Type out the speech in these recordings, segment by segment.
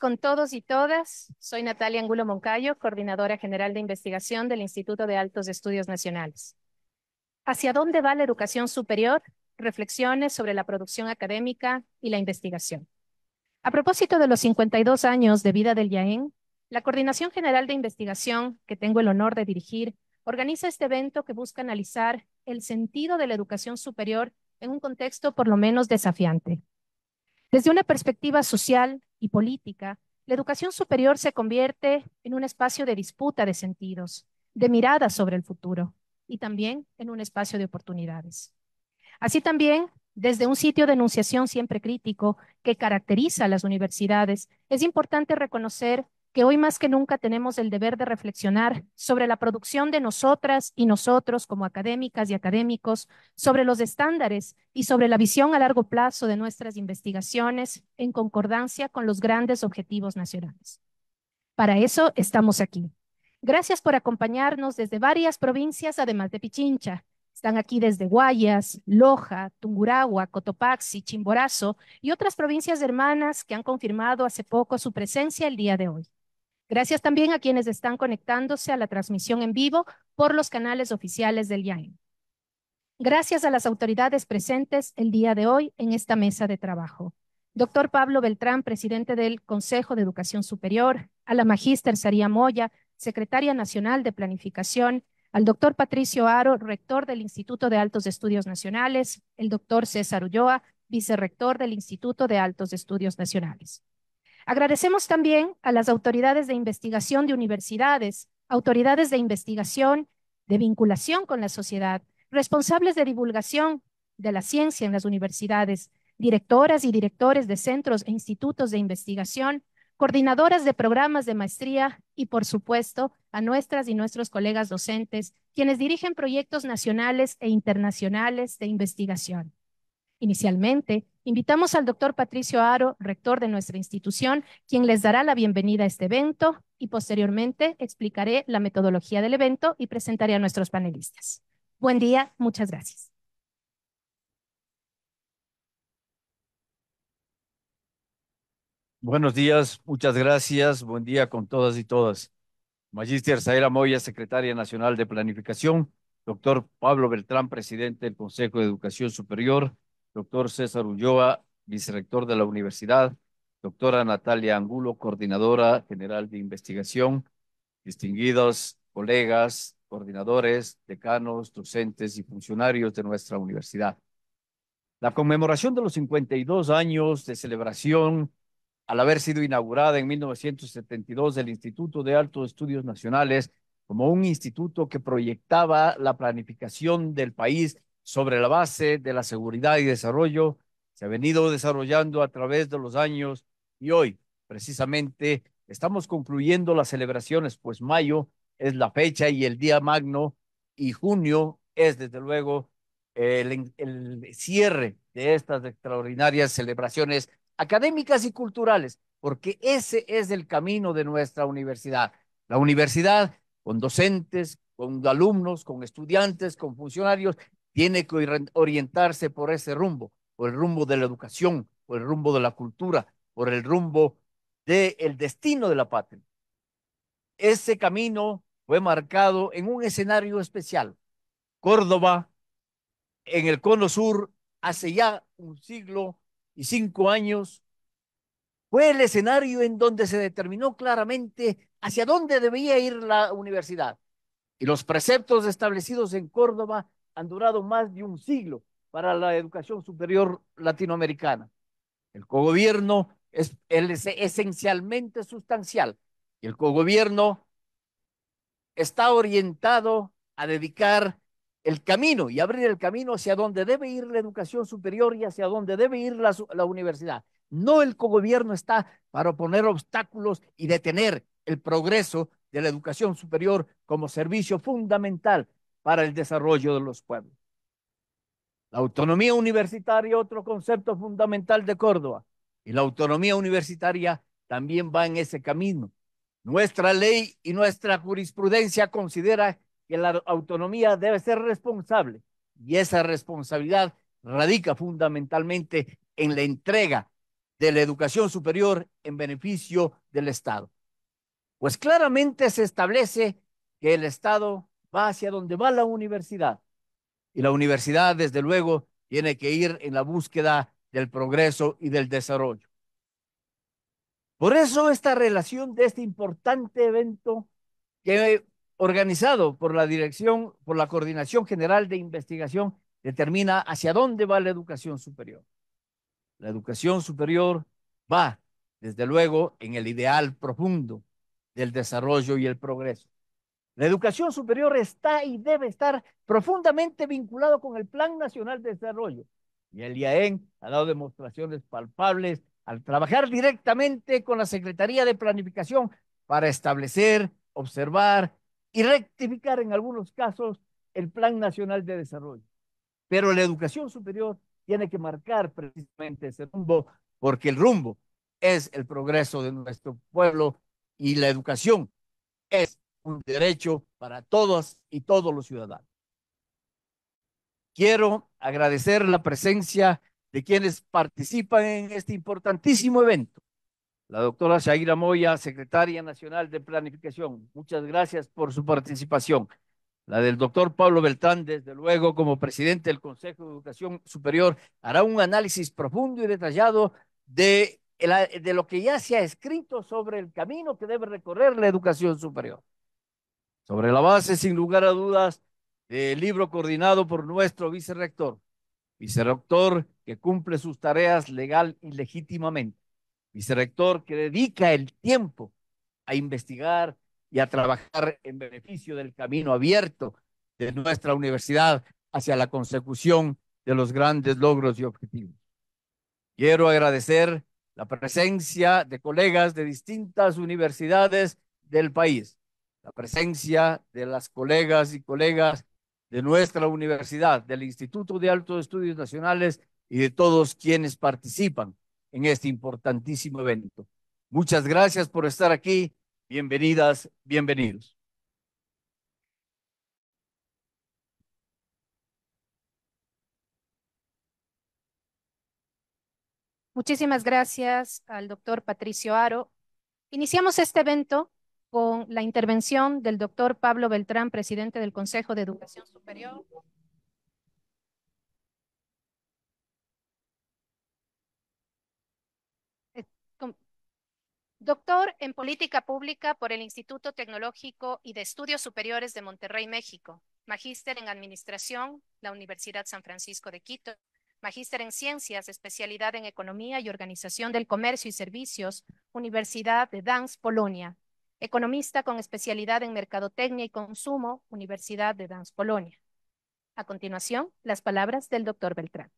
con todos y todas. Soy Natalia Angulo Moncayo, coordinadora general de investigación del Instituto de Altos Estudios Nacionales. ¿Hacia dónde va la educación superior? Reflexiones sobre la producción académica y la investigación. A propósito de los 52 años de vida del IAEN, la Coordinación General de Investigación, que tengo el honor de dirigir, organiza este evento que busca analizar el sentido de la educación superior en un contexto por lo menos desafiante, desde una perspectiva social y política, la educación superior se convierte en un espacio de disputa de sentidos, de miradas sobre el futuro y también en un espacio de oportunidades. Así también, desde un sitio de enunciación siempre crítico que caracteriza a las universidades, es importante reconocer que hoy más que nunca tenemos el deber de reflexionar sobre la producción de nosotras y nosotros como académicas y académicos, sobre los estándares y sobre la visión a largo plazo de nuestras investigaciones en concordancia con los grandes objetivos nacionales. Para eso estamos aquí. Gracias por acompañarnos desde varias provincias, además de Pichincha. Están aquí desde Guayas, Loja, Tungurahua, Cotopaxi, Chimborazo y otras provincias hermanas que han confirmado hace poco su presencia el día de hoy. Gracias también a quienes están conectándose a la transmisión en vivo por los canales oficiales del IAEM. Gracias a las autoridades presentes el día de hoy en esta mesa de trabajo. Doctor Pablo Beltrán, presidente del Consejo de Educación Superior, a la magíster Saría Moya, secretaria nacional de Planificación, al doctor Patricio Aro, rector del Instituto de Altos Estudios Nacionales, el doctor César Ulloa, vicerrector del Instituto de Altos Estudios Nacionales. Agradecemos también a las autoridades de investigación de universidades, autoridades de investigación, de vinculación con la sociedad, responsables de divulgación de la ciencia en las universidades, directoras y directores de centros e institutos de investigación, coordinadoras de programas de maestría y, por supuesto, a nuestras y nuestros colegas docentes, quienes dirigen proyectos nacionales e internacionales de investigación. Inicialmente, Invitamos al doctor Patricio Aro, rector de nuestra institución, quien les dará la bienvenida a este evento y posteriormente explicaré la metodología del evento y presentaré a nuestros panelistas. Buen día, muchas gracias. Buenos días, muchas gracias. Buen día con todas y todas. Magíster Zaira Moya, secretaria nacional de Planificación. Doctor Pablo Beltrán, presidente del Consejo de Educación Superior doctor César Ulloa, vicerector de la universidad, doctora Natalia Angulo, coordinadora general de investigación, distinguidos colegas, coordinadores, decanos, docentes y funcionarios de nuestra universidad. La conmemoración de los 52 años de celebración, al haber sido inaugurada en 1972 el Instituto de Altos Estudios Nacionales como un instituto que proyectaba la planificación del país sobre la base de la seguridad y desarrollo, se ha venido desarrollando a través de los años y hoy, precisamente, estamos concluyendo las celebraciones, pues mayo es la fecha y el día magno y junio es, desde luego, el, cierre de estas extraordinarias celebraciones académicas y culturales, porque ese es el camino de nuestra universidad. La universidad, con docentes, con alumnos, con estudiantes, con funcionarios, tiene que orientarse por ese rumbo, por el rumbo de la educación, por el rumbo de la cultura, por el rumbo del destino de la patria. Ese camino fue marcado en un escenario especial. Córdoba, en el cono sur, hace ya un siglo y cinco años, fue el escenario en donde se determinó claramente hacia dónde debía ir la universidad. Y los preceptos establecidos en Córdoba han durado más de un siglo para la educación superior latinoamericana. El cogobierno es, es esencialmente sustancial y el cogobierno está orientado a dedicar el camino y abrir el camino hacia donde debe ir la educación superior y hacia donde debe ir la, la universidad. No el cogobierno está para poner obstáculos y detener el progreso de la educación superior como servicio fundamental para el desarrollo de los pueblos. La autonomía universitaria, otro concepto fundamental de Córdoba, y la autonomía universitaria también va en ese camino. Nuestra ley y nuestra jurisprudencia considera que la autonomía debe ser responsable y esa responsabilidad radica fundamentalmente en la entrega de la educación superior en beneficio del Estado. Pues claramente se establece que el Estado va hacia donde va la universidad. Y la universidad, desde luego, tiene que ir en la búsqueda del progreso y del desarrollo. Por eso esta relación de este importante evento que he organizado por la dirección, por la Coordinación General de Investigación, determina hacia dónde va la educación superior. La educación superior va, desde luego, en el ideal profundo del desarrollo y el progreso. La educación superior está y debe estar profundamente vinculado con el Plan Nacional de Desarrollo. Y el IAEN ha dado demostraciones palpables al trabajar directamente con la Secretaría de Planificación para establecer, observar y rectificar en algunos casos el Plan Nacional de Desarrollo. Pero la educación superior tiene que marcar precisamente ese rumbo, porque el rumbo es el progreso de nuestro pueblo y la educación es un derecho para todas y todos los ciudadanos. Quiero agradecer la presencia de quienes participan en este importantísimo evento. La doctora Shaira Moya, secretaria nacional de Planificación, muchas gracias por su participación. La del doctor Pablo Beltrán, desde luego, como presidente del Consejo de Educación Superior, hará un análisis profundo y detallado de, de lo que ya se ha escrito sobre el camino que debe recorrer la educación superior sobre la base, sin lugar a dudas, del libro coordinado por nuestro vicerrector, vicerrector que cumple sus tareas legal y legítimamente, vicerrector que dedica el tiempo a investigar y a trabajar en beneficio del camino abierto de nuestra universidad hacia la consecución de los grandes logros y objetivos. Quiero agradecer la presencia de colegas de distintas universidades del país, la presencia de las colegas y colegas de nuestra universidad, del Instituto de Altos Estudios Nacionales y de todos quienes participan en este importantísimo evento. Muchas gracias por estar aquí. Bienvenidas, bienvenidos. Muchísimas gracias al doctor Patricio Aro. Iniciamos este evento con la intervención del doctor Pablo Beltrán, presidente del Consejo de Educación Superior. Eh, doctor en Política Pública por el Instituto Tecnológico y de Estudios Superiores de Monterrey, México. Magíster en Administración, la Universidad San Francisco de Quito. Magíster en Ciencias, especialidad en Economía y Organización del Comercio y Servicios, Universidad de Danz, Polonia economista con especialidad en Mercadotecnia y Consumo, Universidad de Dans Polonia. A continuación, las palabras del doctor Beltrán.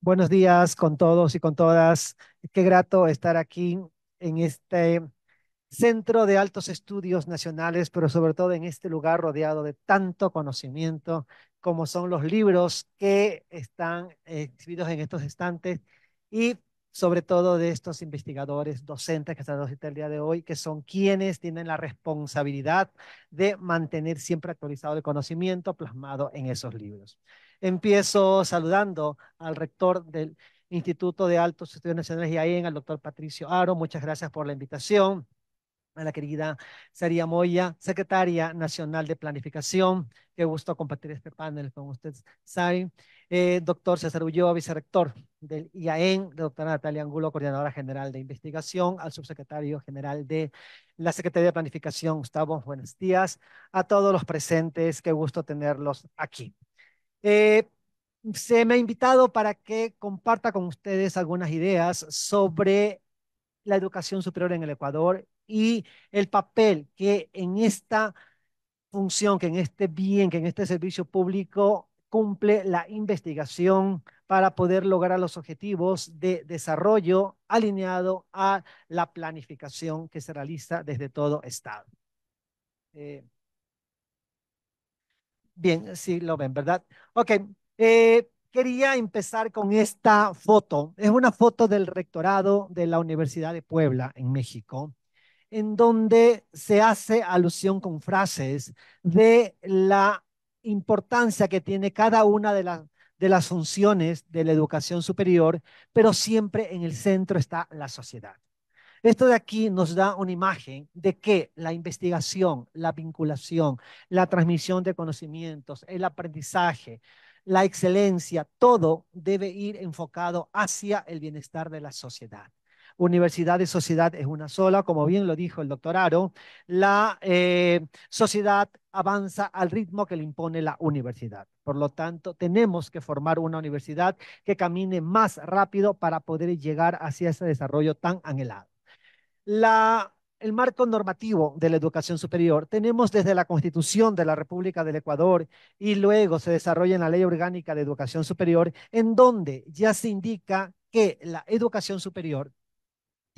Buenos días con todos y con todas. Qué grato estar aquí en este Centro de Altos Estudios Nacionales, pero sobre todo en este lugar rodeado de tanto conocimiento como son los libros que están exhibidos en estos estantes y sobre todo de estos investigadores, docentes que están el día de hoy, que son quienes tienen la responsabilidad de mantener siempre actualizado el conocimiento plasmado en esos libros. Empiezo saludando al rector del Instituto de Altos Estudios Nacionales y en al doctor Patricio Aro. Muchas gracias por la invitación a la querida Saria Moya, secretaria nacional de planificación. Qué gusto compartir este panel con ustedes, Sari. Eh, doctor César Ulloa, vicerector del IAEN, la doctora Natalia Angulo, coordinadora general de investigación, al subsecretario general de la Secretaría de Planificación, Gustavo, buenos días. A todos los presentes, qué gusto tenerlos aquí. Eh, se me ha invitado para que comparta con ustedes algunas ideas sobre la educación superior en el Ecuador y el papel que en esta función, que en este bien, que en este servicio público cumple la investigación para poder lograr los objetivos de desarrollo alineado a la planificación que se realiza desde todo Estado. Eh, bien, sí lo ven, ¿verdad? Ok, eh, quería empezar con esta foto. Es una foto del rectorado de la Universidad de Puebla en México en donde se hace alusión con frases de la importancia que tiene cada una de, las funciones de la educación superior, pero siempre en el centro está la sociedad. Esto de aquí nos da una imagen de que la investigación, la vinculación, la transmisión de conocimientos, el aprendizaje, la excelencia, todo debe ir enfocado hacia el bienestar de la sociedad universidad y sociedad es una sola, como bien lo dijo el doctor Aro, la eh, sociedad avanza al ritmo que le impone la universidad. Por lo tanto, tenemos que formar una universidad que camine más rápido para poder llegar hacia ese desarrollo tan anhelado. La el marco normativo de la educación superior. Tenemos desde la Constitución de la República del Ecuador y luego se desarrolla en la Ley Orgánica de Educación Superior, en donde ya se indica que la educación superior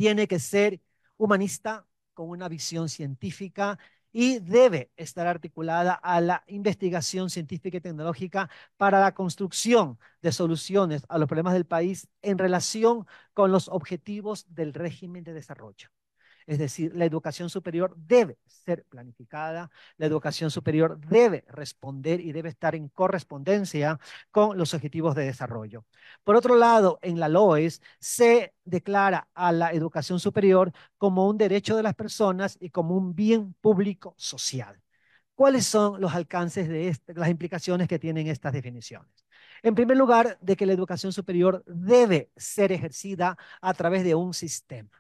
tiene que ser humanista con una visión científica y debe estar articulada a la investigación científica y tecnológica para la construcción de soluciones a los problemas del país en relación con los objetivos del régimen de desarrollo. Es decir, la educación superior debe ser planificada, la educación superior debe responder y debe estar en correspondencia con los objetivos de desarrollo. Por otro lado, en la LOES se declara a la educación superior como un derecho de las personas y como un bien público social. ¿Cuáles son los alcances de este, las implicaciones que tienen estas definiciones? En primer lugar, de que la educación superior debe ser ejercida a través de un sistema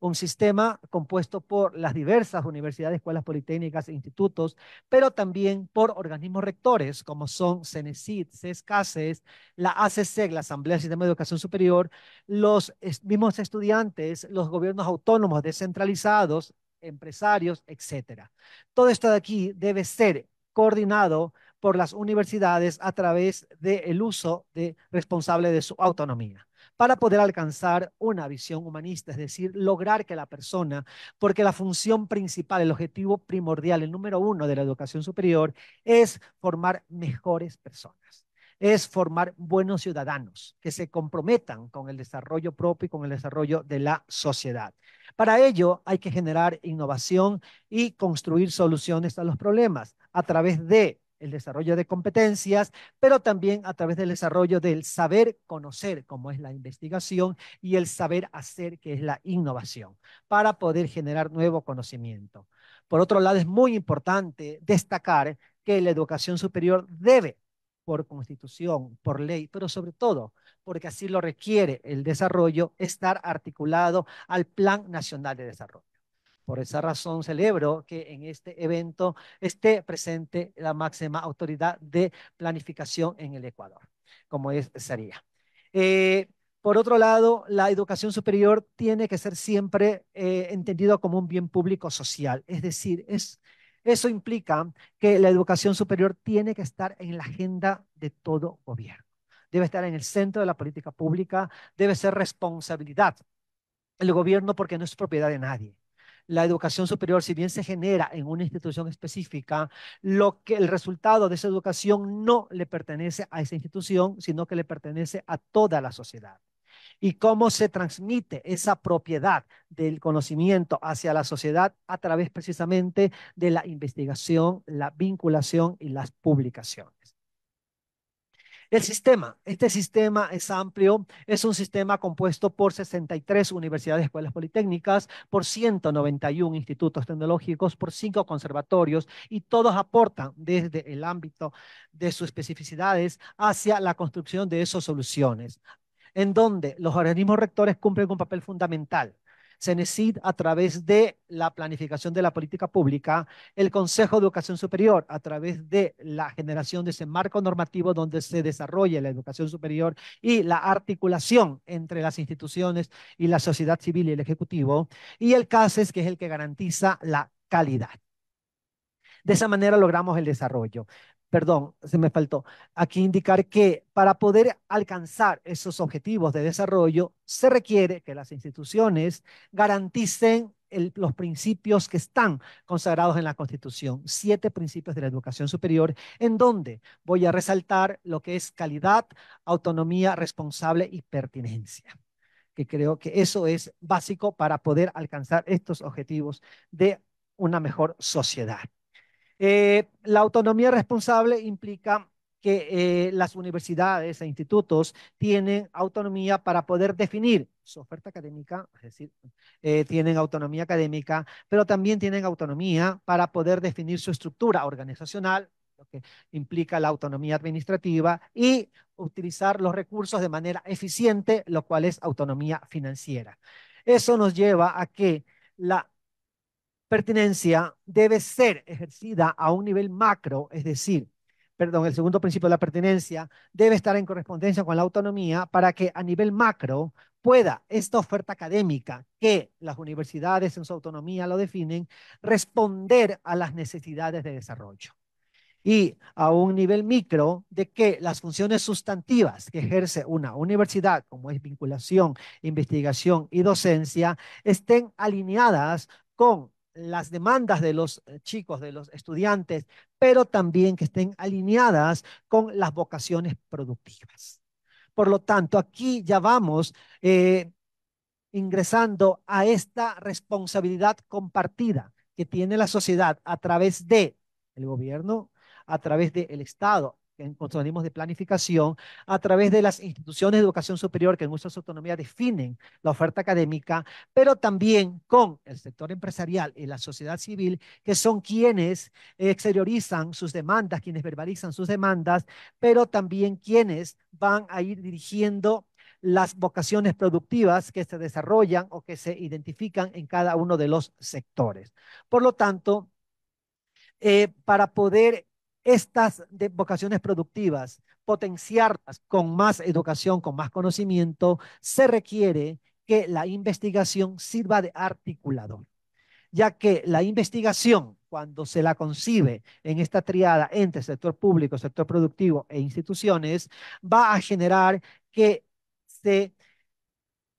un sistema compuesto por las diversas universidades, escuelas politécnicas e institutos, pero también por organismos rectores como son CENESID, CESCASES, la ACSEC, la Asamblea del Sistema de Educación Superior, los mismos estudiantes, los gobiernos autónomos descentralizados, empresarios, etcétera. Todo esto de aquí debe ser coordinado por las universidades a través del uso de, responsable de su autonomía para poder alcanzar una visión humanista, es decir, lograr que la persona, porque la función principal, el objetivo primordial, el número uno de la educación superior, es formar mejores personas es formar buenos ciudadanos que se comprometan con el desarrollo propio y con el desarrollo de la sociedad. Para ello hay que generar innovación y construir soluciones a los problemas a través de el desarrollo de competencias, pero también a través del desarrollo del saber conocer, como es la investigación, y el saber hacer, que es la innovación, para poder generar nuevo conocimiento. Por otro lado, es muy importante destacar que la educación superior debe, por constitución, por ley, pero sobre todo porque así lo requiere el desarrollo, estar articulado al Plan Nacional de Desarrollo. Por esa razón celebro que en este evento esté presente la máxima autoridad de planificación en el Ecuador, como es, sería. Eh, por otro lado, la educación superior tiene que ser siempre eh, entendido como un bien público social, es decir, eso implica que la educación superior tiene que estar en la agenda de todo gobierno, debe estar en el centro de la política pública, debe ser responsabilidad el gobierno porque no es propiedad de nadie la educación superior, si bien se genera en una institución específica, lo que el resultado de esa educación no le pertenece a esa institución, sino que le pertenece a toda la sociedad. Y cómo se transmite esa propiedad del conocimiento hacia la sociedad a través precisamente de la investigación, la vinculación y las publicaciones. El sistema, este sistema es amplio, es un sistema compuesto por 63 universidades y escuelas politécnicas, por 191 institutos tecnológicos, por 5 conservatorios y todos aportan desde el ámbito de sus especificidades hacia la construcción de esas soluciones, en donde los organismos rectores cumplen un papel fundamental CENESID a través de la planificación de la política pública, el Consejo de Educación Superior a través de la generación de ese marco normativo donde se desarrolla la educación superior y la articulación entre las instituciones y la sociedad civil y el Ejecutivo, y el CASES, que es el que garantiza la calidad. De esa manera logramos el desarrollo. Perdón, se me faltó. Aquí indicar que para poder alcanzar esos objetivos de desarrollo se requiere que las instituciones garanticen los principios que están consagrados en la Constitución, siete principios de la educación superior, en donde voy a resaltar lo que es calidad, autonomía responsable y pertinencia, que creo que eso es básico para poder alcanzar estos objetivos de una mejor sociedad. Eh, la autonomía responsable implica que eh, las universidades e institutos tienen autonomía para poder definir su oferta académica, es decir, eh, tienen autonomía académica, pero también tienen autonomía para poder definir su estructura organizacional, lo que implica la autonomía administrativa, y utilizar los recursos de manera eficiente, lo cual es autonomía financiera. Eso nos lleva a que la pertinencia debe ser ejercida a un nivel macro, es decir, perdón, el segundo principio de la pertinencia debe estar en correspondencia con la autonomía para que a nivel macro pueda esta oferta académica que las universidades en su autonomía lo definen, responder a las necesidades de desarrollo. Y a un nivel micro de que las funciones sustantivas que ejerce una universidad, como es vinculación, investigación y docencia, estén alineadas con las demandas de los eh, chicos, de los estudiantes, pero también que estén alineadas con las vocaciones productivas. Por lo tanto, aquí ya vamos eh, ingresando a esta responsabilidad compartida que tiene la sociedad a través de el gobierno, a través del Estado, en organismos de planificación, a través de las instituciones de educación superior que en nuestra autonomía definen la oferta académica, pero también con el sector empresarial y la sociedad civil, que son quienes exteriorizan sus demandas, quienes verbalizan sus demandas, pero también quienes van a ir dirigiendo las vocaciones productivas que se desarrollan o que se identifican en cada uno de los sectores. Por lo tanto, eh, para poder estas vocaciones productivas, potenciarlas con más educación, con más conocimiento, se requiere que la investigación sirva de articulador, ya que la investigación, cuando se la concibe en esta triada entre sector público, sector productivo e instituciones, va a generar que se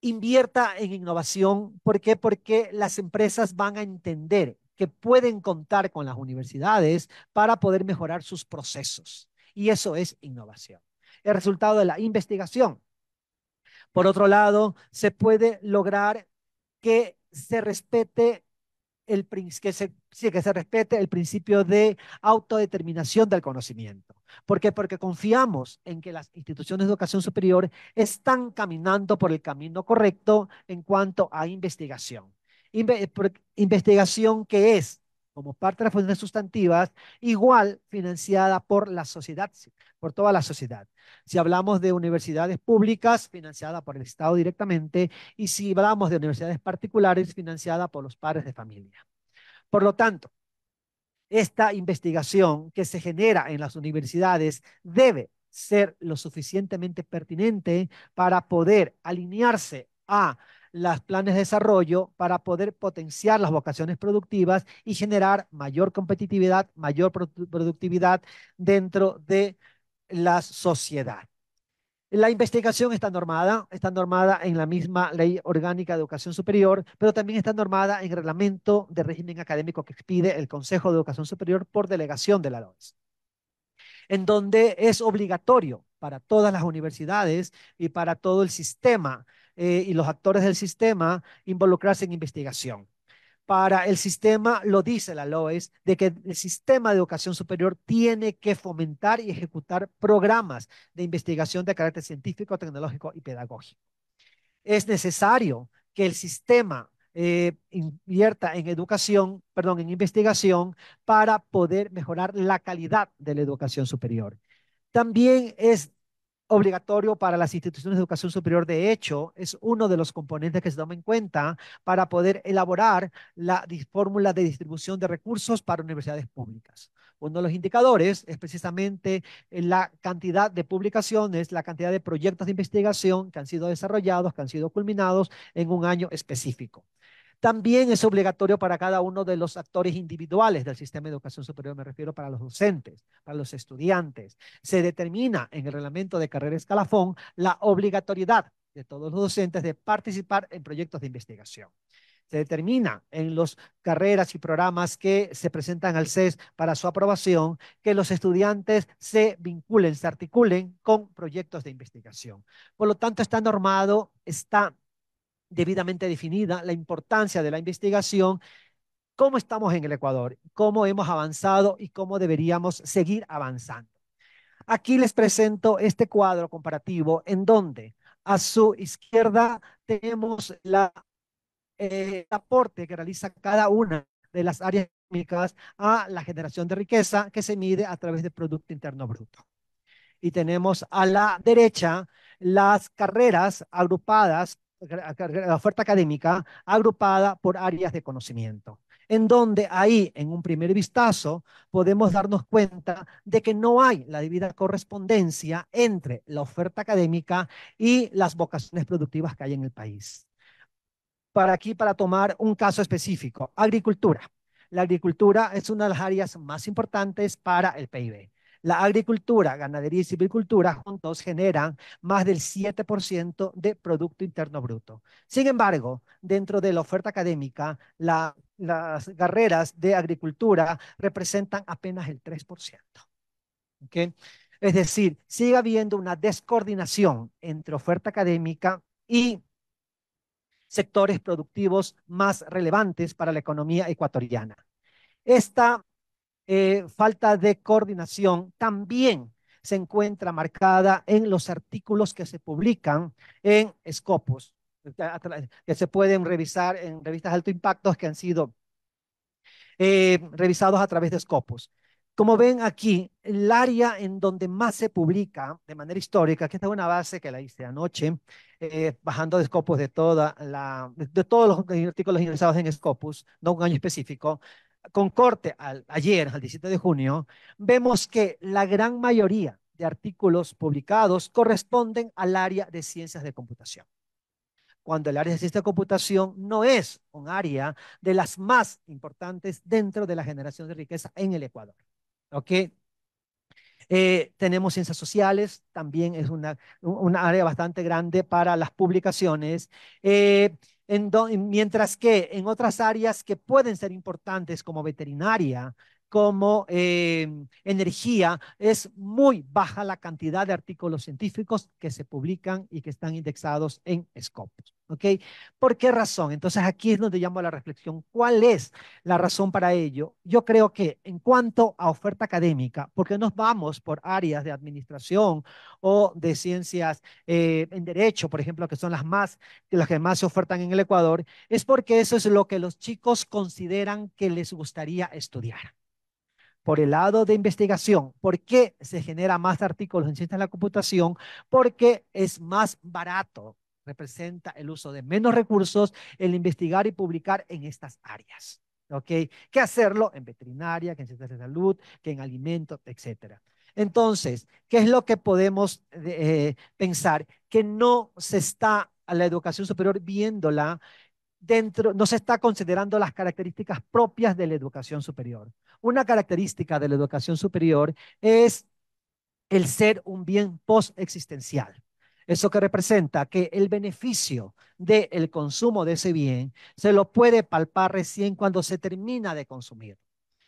invierta en innovación. ¿Por qué? Porque las empresas van a entender que pueden contar con las universidades para poder mejorar sus procesos. Y eso es innovación. El resultado de la investigación. Por otro lado, se puede lograr que se respete el, que se respete el principio de autodeterminación del conocimiento. ¿Por qué? Porque confiamos en que las instituciones de educación superior están caminando por el camino correcto en cuanto a investigación investigación que es, como parte de las funciones sustantivas, igual financiada por la sociedad, por toda la sociedad. Si hablamos de universidades públicas, financiada por el Estado directamente, y si hablamos de universidades particulares, financiada por los padres de familia. Por lo tanto, esta investigación que se genera en las universidades debe ser lo suficientemente pertinente para poder alinearse a las planes de desarrollo para poder potenciar las vocaciones productivas y generar mayor competitividad, mayor productividad dentro de la sociedad. La investigación está normada, está normada en la misma Ley Orgánica de Educación Superior, pero también está normada en el reglamento de régimen académico que expide el Consejo de Educación Superior por delegación de la LOES, en donde es obligatorio para todas las universidades y para todo el sistema eh, y los actores del sistema involucrarse en investigación. Para el sistema, lo dice la LOES, de que el sistema de educación superior tiene que fomentar y ejecutar programas de investigación de carácter científico, tecnológico y pedagógico. Es necesario que el sistema eh, invierta en educación, perdón, en investigación para poder mejorar la calidad de la educación superior. También es obligatorio para las instituciones de educación superior. De hecho, es uno de los componentes que se toma en cuenta para poder elaborar la fórmula de distribución de recursos para universidades públicas. Uno de los indicadores es precisamente eh, la cantidad de publicaciones, la cantidad de proyectos de investigación que han sido desarrollados, que han sido culminados en un año específico también es obligatorio para cada uno de los actores individuales del sistema de educación superior, me refiero para los docentes, para los estudiantes. Se determina en el reglamento de carrera escalafón la obligatoriedad de todos los docentes de participar en proyectos de investigación. Se determina en las carreras y programas que se presentan al CES para su aprobación que los estudiantes se vinculen, se articulen con proyectos de investigación. Por lo tanto, está normado, está debidamente definida la importancia de la investigación, cómo estamos en el Ecuador, cómo hemos avanzado y cómo deberíamos seguir avanzando. Aquí les presento este cuadro comparativo en donde a su izquierda tenemos la, eh, el aporte que realiza cada una de las áreas económicas a la generación de riqueza que se mide a través del Producto Interno Bruto. Y tenemos a la derecha las carreras agrupadas la oferta académica agrupada por áreas de conocimiento, en donde ahí, en un primer vistazo, podemos darnos cuenta de que no hay la debida correspondencia entre la oferta académica y las vocaciones productivas que hay en el país. Para aquí, para tomar un caso específico, agricultura. La agricultura es una de las áreas más importantes para el PIB la agricultura, ganadería y silvicultura juntos generan más del 7% de Producto Interno Bruto. Sin embargo, dentro de la oferta académica, las carreras de agricultura representan apenas el 3%. Es decir, sigue habiendo una descoordinación entre oferta académica y sectores productivos más relevantes para la economía ecuatoriana. Esta eh, falta de coordinación también se encuentra marcada en los artículos que se publican en Scopus, que se pueden revisar en revistas de alto impacto que han sido eh, revisados a través de Scopus. Como ven aquí, el área en donde más se publica de manera histórica, que esta es una base que la hice anoche, eh, bajando de Scopus de, toda de todos los artículos ingresados en Scopus, no un año específico, con corte ayer, al 17 de junio, vemos que la gran mayoría de artículos publicados corresponden al área de ciencias de computación. Cuando el área de ciencias de computación no es un área de las más importantes dentro de la generación de riqueza en el Ecuador. Okay, eh, tenemos ciencias sociales, también es una, área bastante grande para las publicaciones. Eh, en mientras que en otras áreas que pueden ser importantes como veterinaria, como eh, energía, es muy baja la cantidad de artículos científicos que se publican y que están indexados en Scopus. ¿Ok? ¿Por qué razón? Entonces aquí es donde llamo a la reflexión. ¿Cuál es la razón para ello? Yo creo que en cuanto a oferta académica, porque nos vamos por áreas de administración o de ciencias eh, en derecho, por ejemplo, que son las más, las que más se ofertan en el Ecuador, es porque eso es lo que los chicos consideran que les gustaría estudiar por el lado de investigación. ¿Por qué se genera más artículos en ciencias de la computación? Porque es más barato, representa el uso de menos recursos el investigar y publicar en estas áreas. ¿Ok? Que hacerlo en veterinaria, que en ciencias de salud, que en alimentos, etc. Entonces, ¿qué es lo que podemos eh, pensar? Que no se está a la educación superior viéndola dentro, no se está considerando las características propias de la educación superior. Una característica de la educación superior es el ser un bien post-existencial. Eso que representa que el beneficio del consumo de ese bien se lo puede palpar recién cuando se termina de consumir.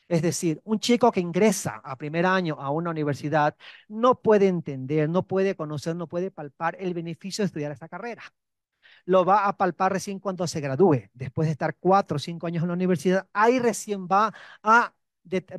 Es decir, un chico que ingresa a primer año a una universidad no puede entender, no puede conocer, no puede palpar el beneficio de estudiar esta carrera lo va a palpar recién cuando se gradúe. Después de estar cuatro o cinco años en la universidad, ahí recién va a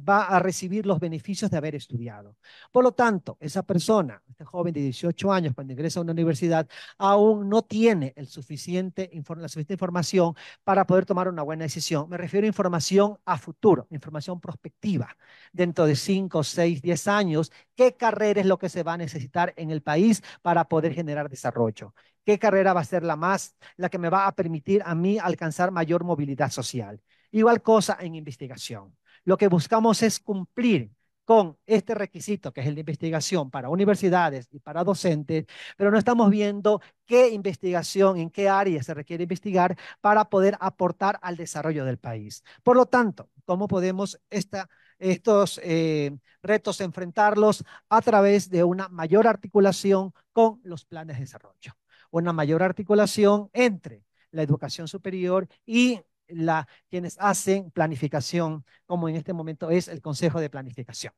va a recibir los beneficios de haber estudiado. Por lo tanto, esa persona, este joven de 18 años, cuando ingresa a una universidad, aún no tiene el suficiente, la suficiente información para poder tomar una buena decisión. Me refiero a información a futuro, información prospectiva. Dentro de 5, 6, 10 años, ¿qué carrera es lo que se va a necesitar en el país para poder generar desarrollo? ¿Qué carrera va a ser la más, la que me va a permitir a mí alcanzar mayor movilidad social? Igual cosa en investigación. Lo que buscamos es cumplir con este requisito, que es el de investigación para universidades y para docentes, pero no estamos viendo qué investigación, en qué área se requiere investigar para poder aportar al desarrollo del país. Por lo tanto, ¿cómo podemos esta, estos eh, retos enfrentarlos a través de una mayor articulación con los planes de desarrollo? Una mayor articulación entre la educación superior y quienes hacen planificación, como en este momento es el Consejo de Planificación.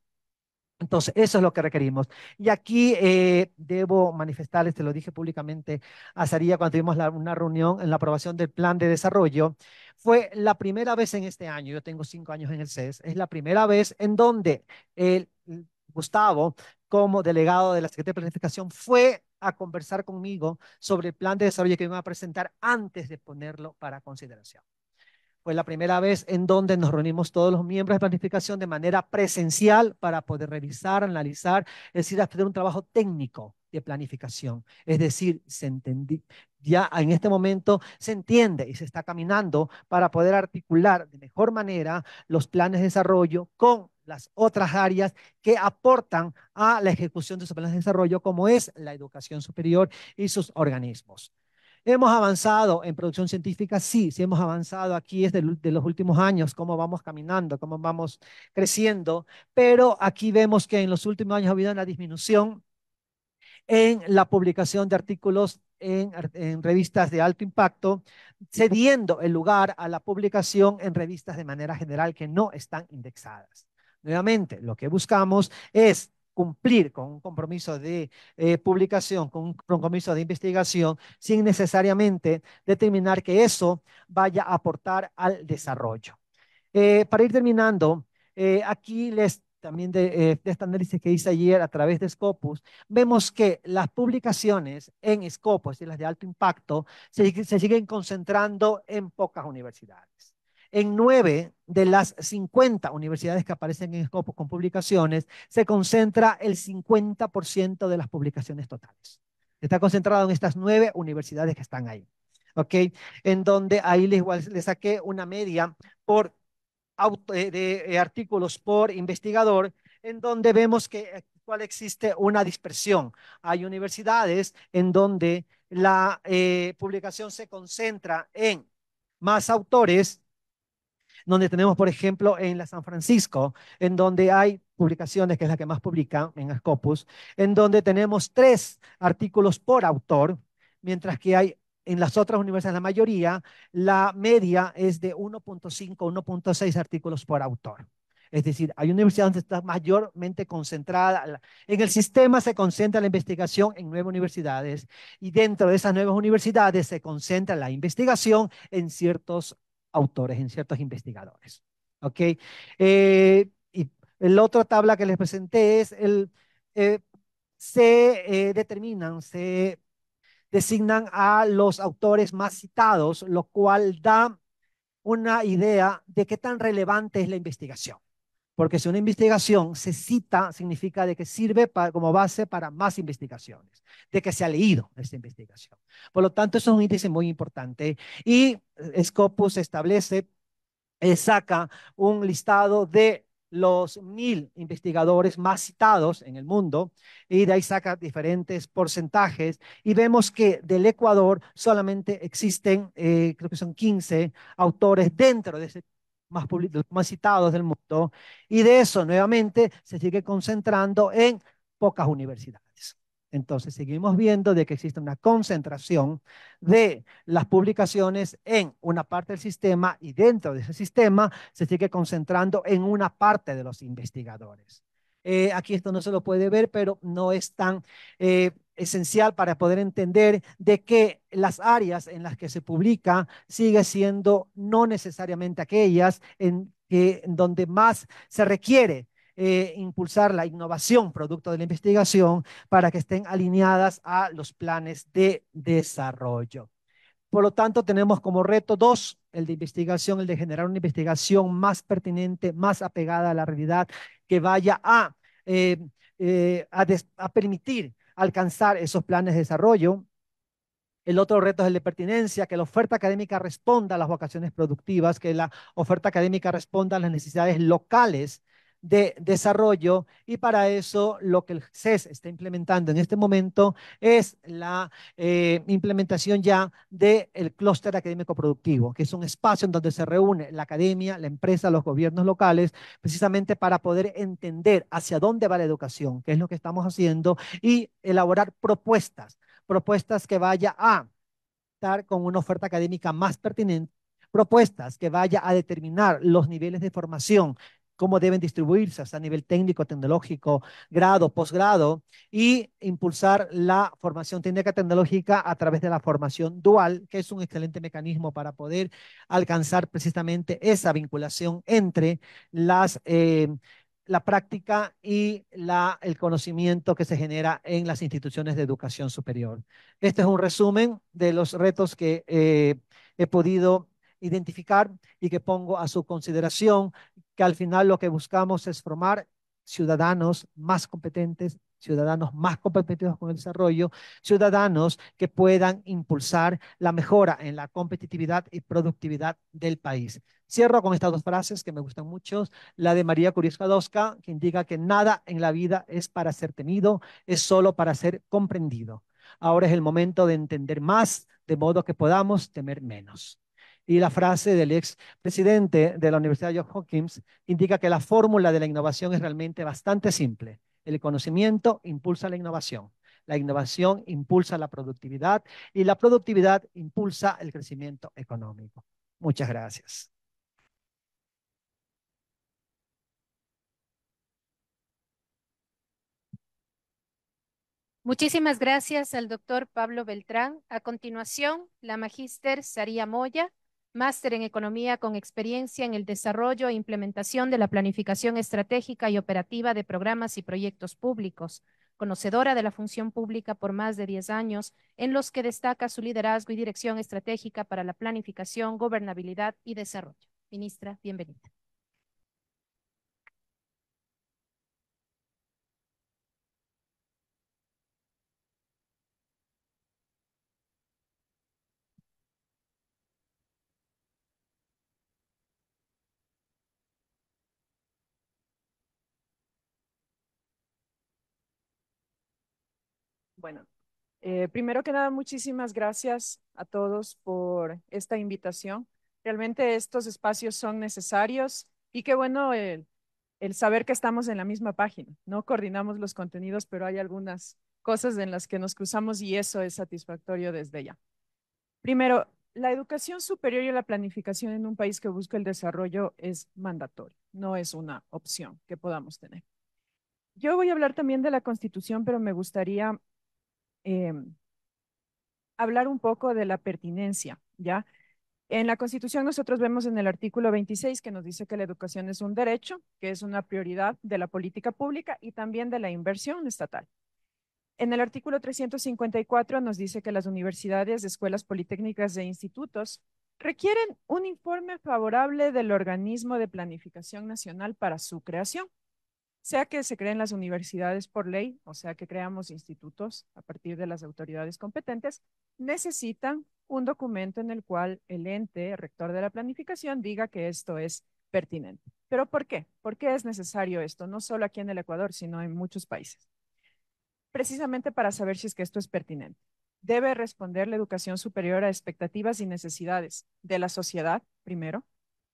Entonces, eso es lo que requerimos. Y aquí eh, debo manifestarles, te lo dije públicamente a Saría cuando tuvimos una reunión en la aprobación del plan de desarrollo, fue la primera vez en este año, yo tengo cinco años en el CES, es la primera vez en donde Gustavo, como delegado de la Secretaría de Planificación, fue a conversar conmigo sobre el plan de desarrollo que iba a presentar antes de ponerlo para consideración pues la primera vez en donde nos reunimos todos los miembros de planificación de manera presencial para poder revisar, analizar, es decir, hacer un trabajo técnico de planificación. Es decir, se ya en este momento se entiende y se está caminando para poder articular de mejor manera los planes de desarrollo con las otras áreas que aportan a la ejecución de esos planes de desarrollo, como es la educación superior y sus organismos. ¿Hemos avanzado en producción científica? Sí, sí hemos avanzado aquí desde de los últimos años, cómo vamos caminando, cómo vamos creciendo, pero aquí vemos que en los últimos años ha habido una disminución en la publicación de artículos en, en, revistas de alto impacto, cediendo el lugar a la publicación en revistas de manera general que no están indexadas. Nuevamente, lo que buscamos es cumplir con un compromiso de eh, publicación, con un compromiso de investigación, sin necesariamente determinar que eso vaya a aportar al desarrollo. Eh, para ir terminando, eh, aquí les también de, esta este análisis que hice ayer a través de Scopus, vemos que las publicaciones en Scopus y las de alto impacto se siguen concentrando en pocas universidades. En nueve de las 50 universidades que aparecen en Scopus con publicaciones, se concentra el 50% de las publicaciones totales. Está concentrado en estas nueve universidades que están ahí. ¿Ok? En donde ahí les, saqué una media por eh, de, eh, artículos por investigador, en donde vemos que eh, cual existe una dispersión. Hay universidades en donde la publicación se concentra en más autores donde tenemos, por ejemplo, en la San Francisco, en donde hay publicaciones, que es la que más publica en Scopus en donde tenemos tres artículos por autor, mientras que hay en las otras universidades, la mayoría, la media es de 1.5, 1.6 artículos por autor. Es decir, hay universidades donde está mayormente concentrada, en el sistema se concentra la investigación en nuevas universidades y dentro de esas nuevas universidades se concentra la investigación en ciertos autores, en ciertos investigadores. ¿Ok? Eh, y la otra tabla que les presenté es el... Eh, se eh, determinan, se designan a los autores más citados, lo cual da una idea de qué tan relevante es la investigación porque si una investigación se cita, significa de que sirve como base para más investigaciones, de que se ha leído esta investigación. Por lo tanto, eso es un índice muy importante y eh, Scopus establece, eh, saca un listado de los mil investigadores más citados en el mundo y de ahí saca diferentes porcentajes y vemos que del Ecuador solamente existen, eh, creo que son 15 autores dentro de ese más, citados del mundo. Y de eso, nuevamente, se sigue concentrando en pocas universidades. Entonces, seguimos viendo de que existe una concentración de las publicaciones en una parte del sistema y dentro de ese sistema se sigue concentrando en una parte de los investigadores. Eh, aquí esto no se lo puede ver, pero no es tan... Eh, esencial para poder entender de que las áreas en las que se publica sigue siendo no necesariamente aquellas en que donde más se requiere eh, impulsar la innovación producto de la investigación para que estén alineadas a los planes de desarrollo. Por lo tanto, tenemos como reto dos, el de investigación, el de generar una investigación más pertinente, más apegada a la realidad, que vaya a, eh, eh, a permitir alcanzar esos planes de desarrollo. El otro reto es el de pertinencia, que la oferta académica responda a las vocaciones productivas, que la oferta académica responda a las necesidades locales de desarrollo y para eso lo que el CES está implementando en este momento es la eh, implementación ya del clúster académico productivo, que es un espacio en donde se reúne la academia, la empresa, los gobiernos locales, precisamente para poder entender hacia dónde va la educación, qué es lo que estamos haciendo, y elaborar propuestas, propuestas que vaya a estar con una oferta académica más pertinente propuestas que vaya a determinar los niveles de formación cómo deben distribuirse a nivel técnico, tecnológico, grado, posgrado, y impulsar la formación técnica tecnológica a través de la formación dual, que es un excelente mecanismo para poder alcanzar precisamente esa vinculación entre las... Eh, la práctica y la, el conocimiento que se genera en las instituciones de educación superior. Este es un resumen de los retos que eh, he podido identificar y que pongo a su consideración, que al final lo que buscamos es formar ciudadanos más competentes, ciudadanos más competitivos con el desarrollo, ciudadanos que puedan impulsar la mejora en la competitividad y productividad del país. Cierro con estas dos frases que me gustan mucho. La de María Curie Skłodowska, que indica que nada en la vida es para ser temido, es solo para ser comprendido. Ahora es el momento de entender más, de modo que podamos temer menos. Y la frase del ex presidente de la Universidad Johns Hopkins indica que la fórmula de la innovación es realmente bastante simple. El conocimiento impulsa la innovación. La innovación impulsa la productividad y la productividad impulsa el crecimiento económico. Muchas gracias. Muchísimas gracias al doctor Pablo Beltrán. A continuación, la magíster Saría Moya máster en economía con experiencia en el desarrollo e implementación de la planificación estratégica y operativa de programas y proyectos públicos, conocedora de la función pública por más de 10 años, en los que destaca su liderazgo y dirección estratégica para la planificación, gobernabilidad y desarrollo. Ministra, bienvenida. Bueno, eh, primero que nada, muchísimas gracias a todos por esta invitación. Realmente estos espacios son necesarios y qué bueno el, el saber que estamos en la misma página. No coordinamos los contenidos, pero hay algunas cosas en las que nos cruzamos y eso es satisfactorio desde ya. Primero, la educación superior y la planificación en un país que busca el desarrollo es mandatorio, no es una opción que podamos tener. Yo voy a hablar también de la Constitución, pero me gustaría Em, hablar un poco de la pertinencia, ¿ya? En la Constitución nosotros vemos en el artículo 26 que nos dice que la educación es un derecho, que es una prioridad de la política pública y también de la inversión estatal. En el artículo 354 nos dice que las universidades, escuelas politécnicas e institutos requieren un informe favorable del organismo de planificación nacional para su creación sea que se creen las universidades por ley, o sea que creamos institutos a partir de las autoridades competentes, necesitan un documento en el cual el ente rector de la planificación diga que esto es pertinente. ¿Pero por qué? ¿Por qué es necesario esto? No solo aquí en el Ecuador, sino en muchos países. Precisamente para saber si es que esto es pertinente. Debe responder la educación superior a expectativas y necesidades de la sociedad, primero,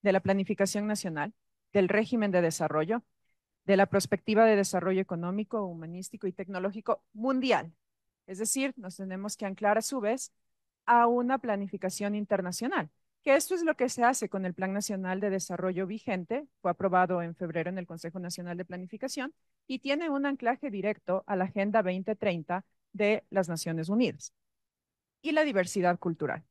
de la planificación nacional, del régimen de desarrollo, de la perspectiva de desarrollo económico, humanístico y tecnológico mundial. Es decir, nos tenemos que anclar a su vez a una planificación internacional, que esto es lo que se hace con el Plan Nacional de Desarrollo vigente, fue aprobado en febrero en el Consejo Nacional de Planificación y tiene un anclaje directo a la Agenda 2030 de las Naciones Unidas y la diversidad cultural.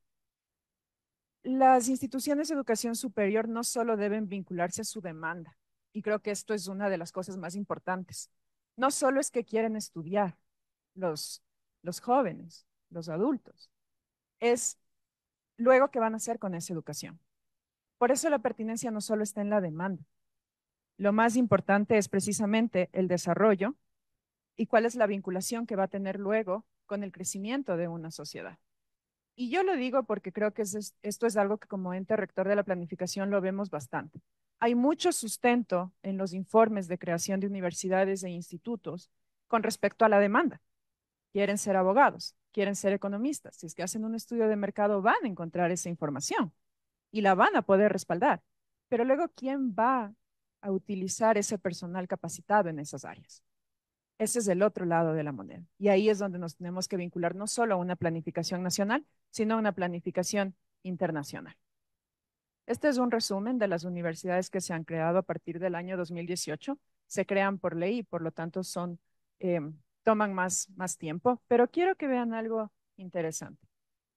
Las instituciones de educación superior no solo deben vincularse a su demanda, y creo que esto es una de las cosas más importantes. No solo es que quieren estudiar los, jóvenes, los adultos, es luego qué van a hacer con esa educación. Por eso la pertinencia no solo está en la demanda. Lo más importante es precisamente el desarrollo y cuál es la vinculación que va a tener luego con el crecimiento de una sociedad. Y yo lo digo porque creo que esto es algo que como ente rector de la planificación lo vemos bastante hay mucho sustento en los informes de creación de universidades e institutos con respecto a la demanda. Quieren ser abogados, quieren ser economistas. Si es que hacen un estudio de mercado, van a encontrar esa información y la van a poder respaldar. Pero luego, ¿quién va a utilizar ese personal capacitado en esas áreas? Ese es el otro lado de la moneda. Y ahí es donde nos tenemos que vincular no solo a una planificación nacional, sino a una planificación internacional. Este es un resumen de las universidades que se han creado a partir del año 2018. Se crean por ley y por lo tanto son, em, toman más, más tiempo, pero quiero que vean algo interesante.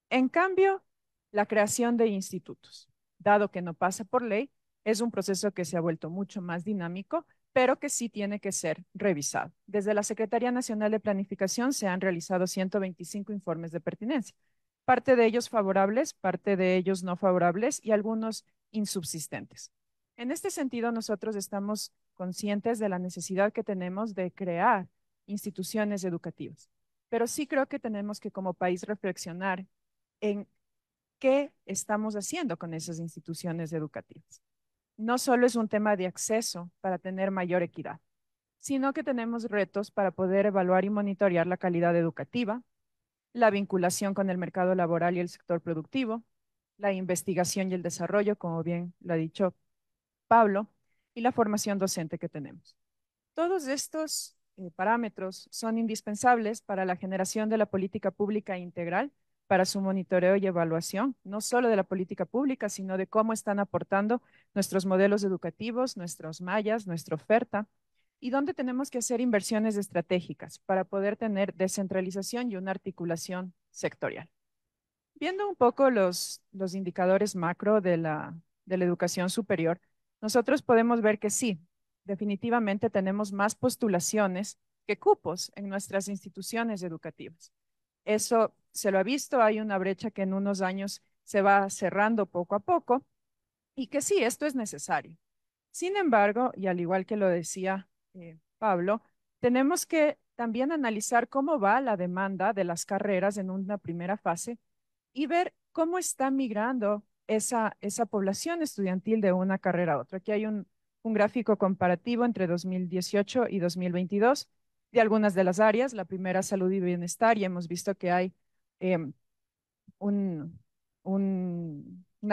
En cambio, la creación de institutos, dado que no pasa por ley, es un proceso que se ha vuelto mucho más dinámico, pero que sí tiene que ser revisado. Desde la Secretaría Nacional de Planificación se han realizado 125 informes de pertinencia parte de ellos favorables, parte de ellos no favorables y algunos insubsistentes. En este sentido, nosotros estamos conscientes de la necesidad que tenemos de crear instituciones educativas, pero sí creo que tenemos que como país reflexionar en qué estamos haciendo con esas instituciones educativas. No solo es un tema de acceso para tener mayor equidad, sino que tenemos retos para poder evaluar y monitorear la calidad educativa, la vinculación con el mercado laboral y el sector productivo, la investigación y el desarrollo, como bien lo ha dicho Pablo, y la formación docente que tenemos. Todos estos eh, parámetros son indispensables para la generación de la política pública integral, para su monitoreo y evaluación, no solo de la política pública, sino de cómo están aportando nuestros modelos educativos, nuestras mallas, nuestra oferta, y dónde tenemos que hacer inversiones estratégicas para poder tener descentralización y una articulación sectorial. Viendo un poco los, los indicadores macro de la, de la educación superior, nosotros podemos ver que sí, definitivamente tenemos más postulaciones que cupos en nuestras instituciones educativas. Eso se lo ha visto, hay una brecha que en unos años se va cerrando poco a poco y que sí, esto es necesario. Sin embargo, y al igual que lo decía eh, Pablo, tenemos que también analizar cómo va la demanda de las carreras en una primera fase y ver cómo está migrando esa, población estudiantil de una carrera a otra. Aquí hay un, gráfico comparativo entre 2018 y 2022 de algunas de las áreas. La primera, salud y bienestar, y hemos visto que hay em, una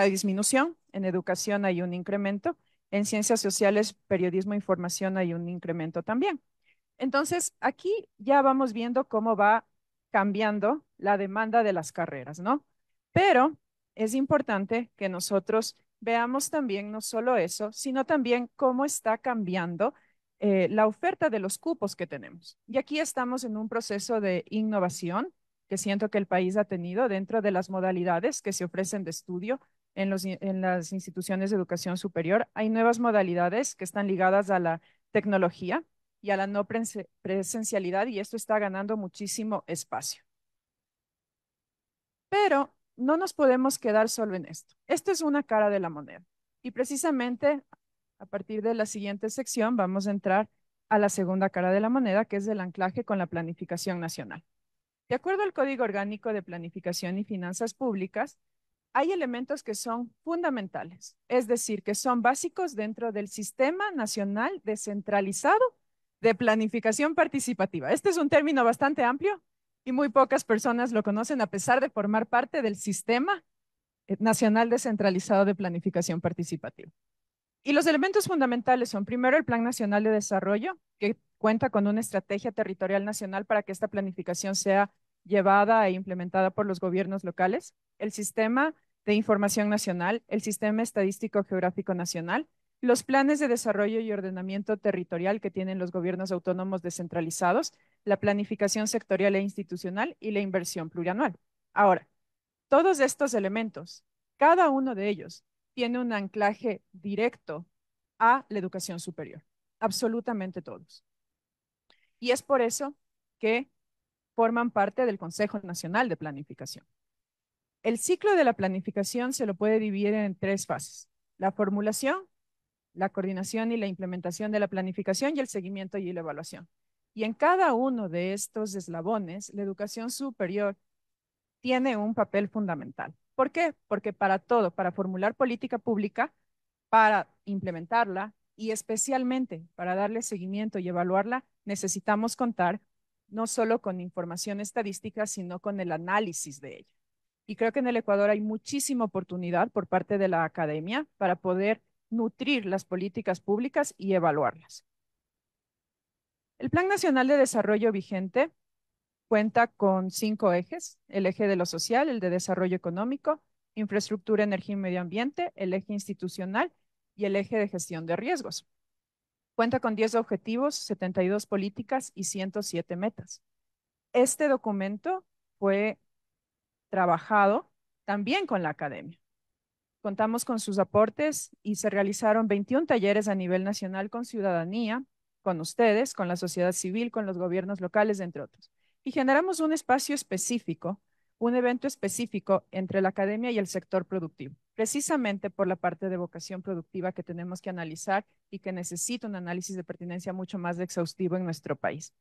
disminución, en educación hay un incremento, en ciencias sociales, periodismo e información hay un incremento también. Entonces, aquí ya vamos viendo cómo va cambiando la demanda de las carreras, ¿no? Pero es importante que nosotros veamos también no solo eso, sino también cómo está cambiando eh, la oferta de los cupos que tenemos. Y aquí estamos en un proceso de innovación que siento que el país ha tenido dentro de las modalidades que se ofrecen de estudio, en, las instituciones de educación superior. Hay nuevas modalidades que están ligadas a la tecnología y a la no presencialidad y esto está ganando muchísimo espacio. Pero no nos podemos quedar solo en esto. Esto es una cara de la moneda. Y precisamente a partir de la siguiente sección vamos a entrar a la segunda cara de la moneda, que es el anclaje con la planificación nacional. De acuerdo al Código Orgánico de Planificación y Finanzas Públicas, hay elementos que son fundamentales, es decir, que son básicos dentro del Sistema Nacional Descentralizado de Planificación Participativa. Este es un término bastante amplio y muy pocas personas lo conocen a pesar de formar parte del Sistema eh, Nacional Descentralizado de Planificación Participativa. Y los elementos fundamentales son, primero, el Plan Nacional de Desarrollo, que cuenta con una estrategia territorial nacional para que esta planificación sea llevada e implementada por los gobiernos locales, el sistema de información nacional, el sistema estadístico geográfico nacional, los planes de desarrollo y ordenamiento territorial que tienen los gobiernos autónomos descentralizados, la planificación sectorial e institucional y la inversión plurianual. Ahora, todos estos elementos, cada uno de ellos, tiene un anclaje directo a la educación superior, absolutamente todos. Y es por eso que forman parte del Consejo Nacional de Planificación. El ciclo de la planificación se lo puede dividir en tres fases, la formulación, la coordinación y la implementación de la planificación y el seguimiento y la evaluación. Y en cada uno de estos eslabones, la educación superior tiene un papel fundamental. ¿Por qué? Porque para todo, para formular política pública, para implementarla y especialmente para darle seguimiento y evaluarla, necesitamos contar no solo con información estadística, sino con el análisis de ella. Y creo que en el Ecuador hay muchísima oportunidad por parte de la academia para poder nutrir las políticas públicas y evaluarlas. El Plan Nacional de Desarrollo vigente cuenta con cinco ejes, el eje de lo social, el de desarrollo económico, infraestructura, energía y medio ambiente, el eje institucional y el eje de gestión de riesgos. Cuenta con 10 objetivos, 72 políticas y 107 metas. Este documento fue trabajado también con la academia. Contamos con sus aportes y se realizaron 21 talleres a nivel nacional con ciudadanía, con ustedes, con la sociedad civil, con los gobiernos locales, entre otros. Y generamos un espacio específico, un evento específico entre la academia y el sector productivo precisamente por la parte de vocación productiva que tenemos que analizar y que necesita un análisis de pertinencia mucho más exhaustivo en nuestro país.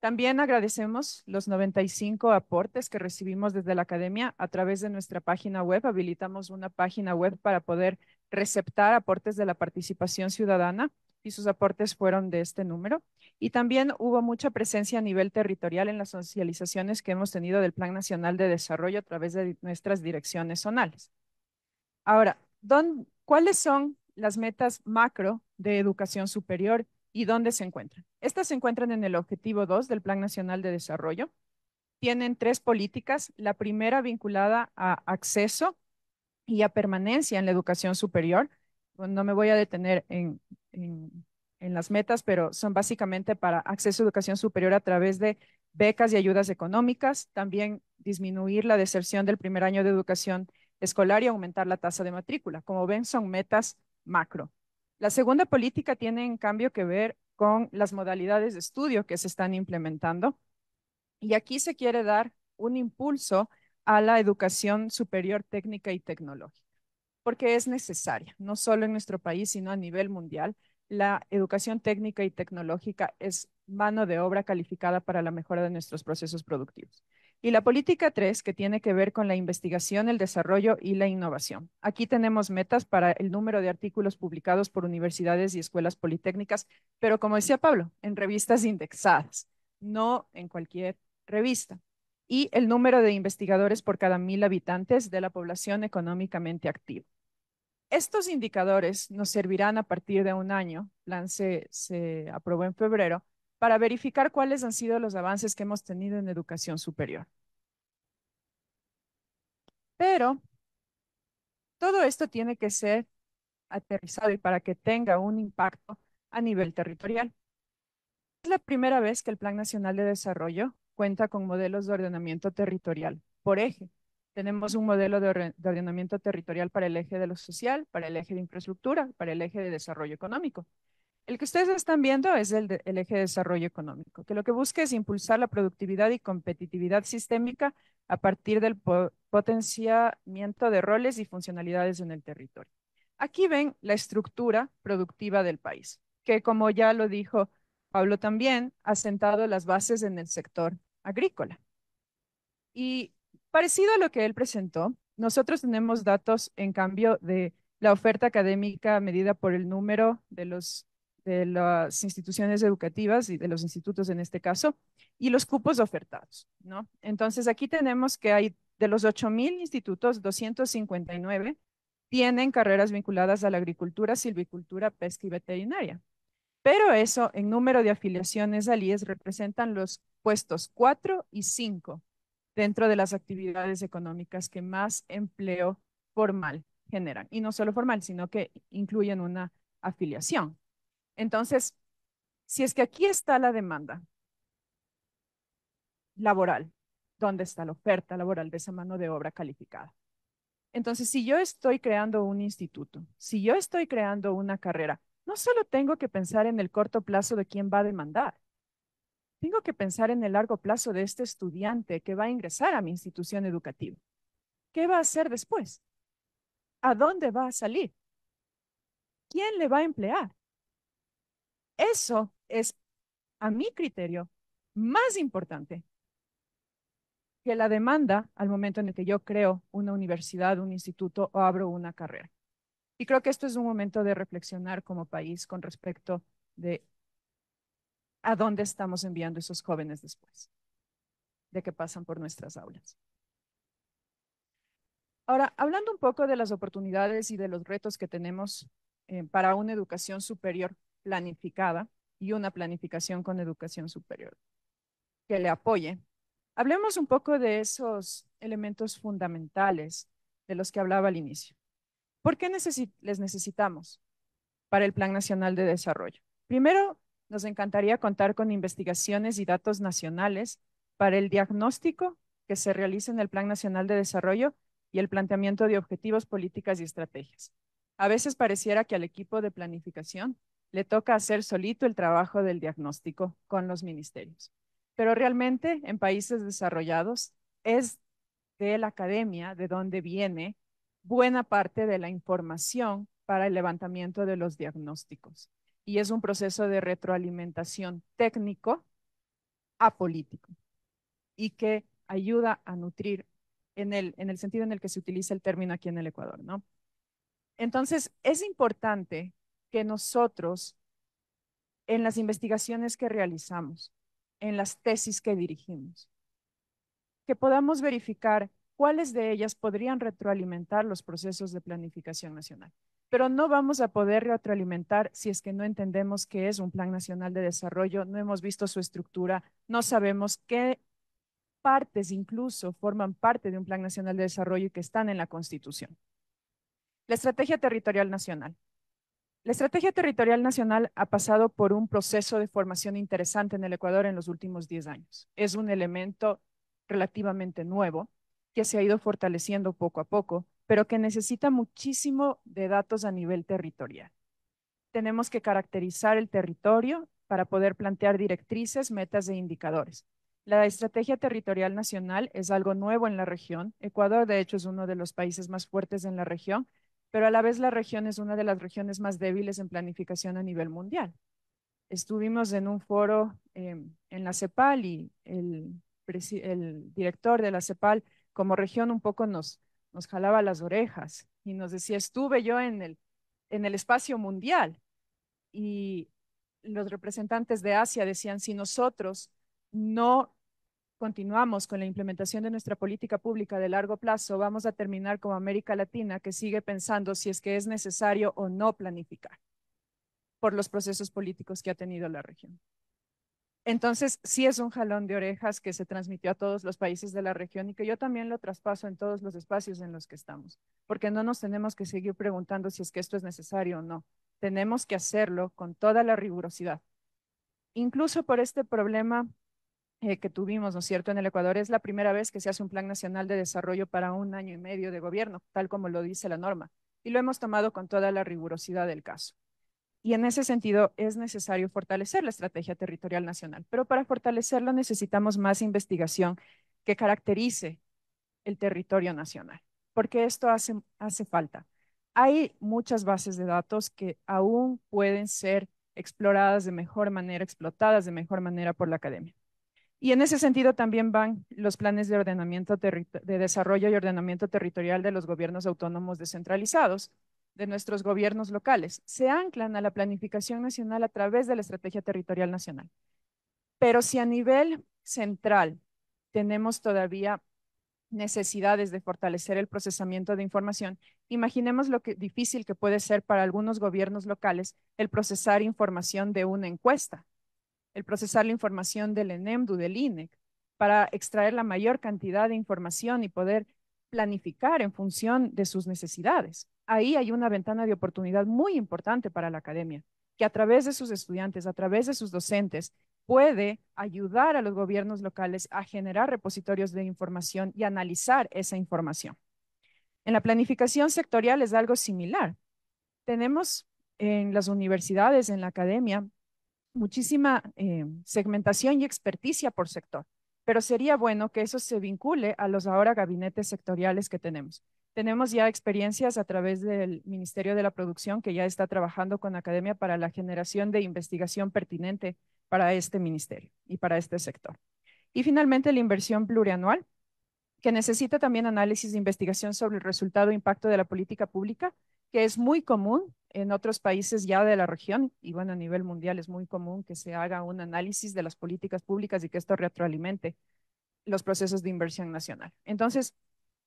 También agradecemos los 95 aportes que recibimos desde la academia a través de nuestra página web. Habilitamos una página web para poder receptar aportes de la participación ciudadana y sus aportes fueron de este número. Y también hubo mucha presencia a nivel territorial en las socializaciones que hemos tenido del Plan Nacional de Desarrollo a través de nuestras direcciones zonales. Ahora, ¿cuáles son las metas macro de educación superior y dónde se encuentran? Estas se encuentran en el objetivo 2 del Plan Nacional de Desarrollo. Tienen tres políticas, la primera vinculada a acceso y a permanencia en la educación superior. Pues, no me voy a detener en, en las metas, pero son básicamente para acceso a educación superior a través de becas y ayudas económicas, también disminuir la deserción del primer año de educación escolar y aumentar la tasa de matrícula. Como ven, son metas macro. La segunda política tiene en cambio que ver con las modalidades de estudio que se están implementando. Y aquí se quiere dar un impulso a la educación superior técnica y tecnológica, porque es necesaria, no solo en nuestro país, sino a nivel mundial. La educación técnica y tecnológica es mano de obra calificada para la mejora de nuestros procesos productivos. Y la política 3, que tiene que ver con la investigación, el desarrollo y la innovación. Aquí tenemos metas para el número de artículos publicados por universidades y escuelas politécnicas, pero como decía Pablo, en revistas indexadas, no en cualquier revista. Y el número de investigadores por cada mil habitantes de la población económicamente activa. Estos indicadores nos servirán a partir de un año, se aprobó en febrero, para verificar cuáles han sido los avances que hemos tenido en educación superior. Pero todo esto tiene que ser aterrizado y para que tenga un impacto a nivel territorial. Es la primera vez que el Plan Nacional de Desarrollo cuenta con modelos de ordenamiento territorial por eje. Tenemos un modelo de, ordenamiento territorial para el eje de lo social, para el eje de infraestructura, para el eje de desarrollo económico. El que ustedes están viendo es el, eje de desarrollo económico, que lo que busca es impulsar la productividad y competitividad sistémica a partir del potenciamiento de roles y funcionalidades en el territorio. Aquí ven la estructura productiva del país, que como ya lo dijo Pablo también, ha sentado las bases en el sector agrícola. Y parecido a lo que él presentó, nosotros tenemos datos, en cambio, de la oferta académica medida por el número de los de las instituciones educativas y de los institutos en este caso, y los cupos ofertados, ¿no? Entonces aquí tenemos que hay de los 8.000 institutos, 259 tienen carreras vinculadas a la agricultura, silvicultura, pesca y veterinaria. Pero eso en número de afiliaciones al e representan los puestos 4 y 5 dentro de las actividades económicas que más empleo formal generan. Y no solo formal, sino que incluyen una afiliación. Entonces, si es que aquí está la demanda laboral, ¿dónde está la oferta laboral de esa mano de obra calificada? Entonces, si yo estoy creando un instituto, si yo estoy creando una carrera, no solo tengo que pensar en el corto plazo de quién va a demandar, tengo que pensar en el largo plazo de este estudiante que va a ingresar a mi institución educativa. ¿Qué va a hacer después? ¿A dónde va a salir? ¿Quién le va a emplear? Eso es, a mi criterio, más importante que la demanda al momento en el que yo creo una universidad, un instituto o abro una carrera. Y creo que esto es un momento de reflexionar como país con respecto de a dónde estamos enviando esos jóvenes después de que pasan por nuestras aulas. Ahora, hablando un poco de las oportunidades y de los retos que tenemos eh, para una educación superior, planificada y una planificación con educación superior que le apoye. Hablemos un poco de esos elementos fundamentales de los que hablaba al inicio. ¿Por qué les necesitamos para el Plan Nacional de Desarrollo? Primero, nos encantaría contar con investigaciones y datos nacionales para el diagnóstico que se realice en el Plan Nacional de Desarrollo y el planteamiento de objetivos, políticas y estrategias. A veces pareciera que al equipo de planificación le toca hacer solito el trabajo del diagnóstico con los ministerios. Pero realmente en países desarrollados es de la academia de donde viene buena parte de la información para el levantamiento de los diagnósticos. Y es un proceso de retroalimentación técnico a político y que ayuda a nutrir en el, en el sentido en el que se utiliza el término aquí en el Ecuador, ¿no? Entonces, es importante que nosotros en las investigaciones que realizamos, en las tesis que dirigimos, que podamos verificar cuáles de ellas podrían retroalimentar los procesos de planificación nacional. Pero no vamos a poder retroalimentar si es que no entendemos qué es un plan nacional de desarrollo, no hemos visto su estructura, no sabemos qué partes incluso forman parte de un plan nacional de desarrollo y que están en la Constitución. La estrategia territorial nacional. La Estrategia Territorial Nacional ha pasado por un proceso de formación interesante en el Ecuador en los últimos 10 años. Es un elemento relativamente nuevo que se ha ido fortaleciendo poco a poco, pero que necesita muchísimo de datos a nivel territorial. Tenemos que caracterizar el territorio para poder plantear directrices, metas e indicadores. La Estrategia Territorial Nacional es algo nuevo en la región. Ecuador, de hecho, es uno de los países más fuertes en la región pero a la vez la región es una de las regiones más débiles en planificación a nivel mundial. Estuvimos en un foro eh, en la CEPAL y el, director de la CEPAL como región un poco nos, nos jalaba las orejas y nos decía, estuve yo en el, en el espacio mundial y los representantes de Asia decían, si nosotros no continuamos con la implementación de nuestra política pública de largo plazo, vamos a terminar como América Latina, que sigue pensando si es que es necesario o no planificar por los procesos políticos que ha tenido la región. Entonces, sí es un jalón de orejas que se transmitió a todos los países de la región y que yo también lo traspaso en todos los espacios en los que estamos, porque no nos tenemos que seguir preguntando si es que esto es necesario o no. Tenemos que hacerlo con toda la rigurosidad. Incluso por este problema eh, que tuvimos, ¿no es cierto?, en el Ecuador, es la primera vez que se hace un plan nacional de desarrollo para un año y medio de gobierno, tal como lo dice la norma, y lo hemos tomado con toda la rigurosidad del caso. Y en ese sentido es necesario fortalecer la estrategia territorial nacional, pero para fortalecerlo necesitamos más investigación que caracterice el territorio nacional, porque esto hace, hace falta. Hay muchas bases de datos que aún pueden ser exploradas de mejor manera, explotadas de mejor manera por la academia. Y en ese sentido también van los planes de, ordenamiento de desarrollo y ordenamiento territorial de los gobiernos autónomos descentralizados, de nuestros gobiernos locales. Se anclan a la planificación nacional a través de la estrategia territorial nacional. Pero si a nivel central tenemos todavía necesidades de fortalecer el procesamiento de información, imaginemos lo difícil que puede ser para algunos gobiernos locales el procesar información de una encuesta el procesar la información del ENEMDU, del INEC, para extraer la mayor cantidad de información y poder planificar en función de sus necesidades. Ahí hay una ventana de oportunidad muy importante para la academia, que a través de sus estudiantes, a través de sus docentes, puede ayudar a los gobiernos locales a generar repositorios de información y analizar esa información. En la planificación sectorial es algo similar. Tenemos en las universidades, en la academia, muchísima eh, segmentación y experticia por sector, pero sería bueno que eso se vincule a los ahora gabinetes sectoriales que tenemos. Tenemos ya experiencias a través del Ministerio de la Producción que ya está trabajando con Academia para la generación de investigación pertinente para este ministerio y para este sector. Y finalmente la inversión plurianual, que necesita también análisis de investigación sobre el resultado e impacto de la política pública que es muy común en otros países ya de la región, y bueno, a nivel mundial es muy común que se haga un análisis de las políticas públicas y que esto retroalimente los procesos de inversión nacional. Entonces,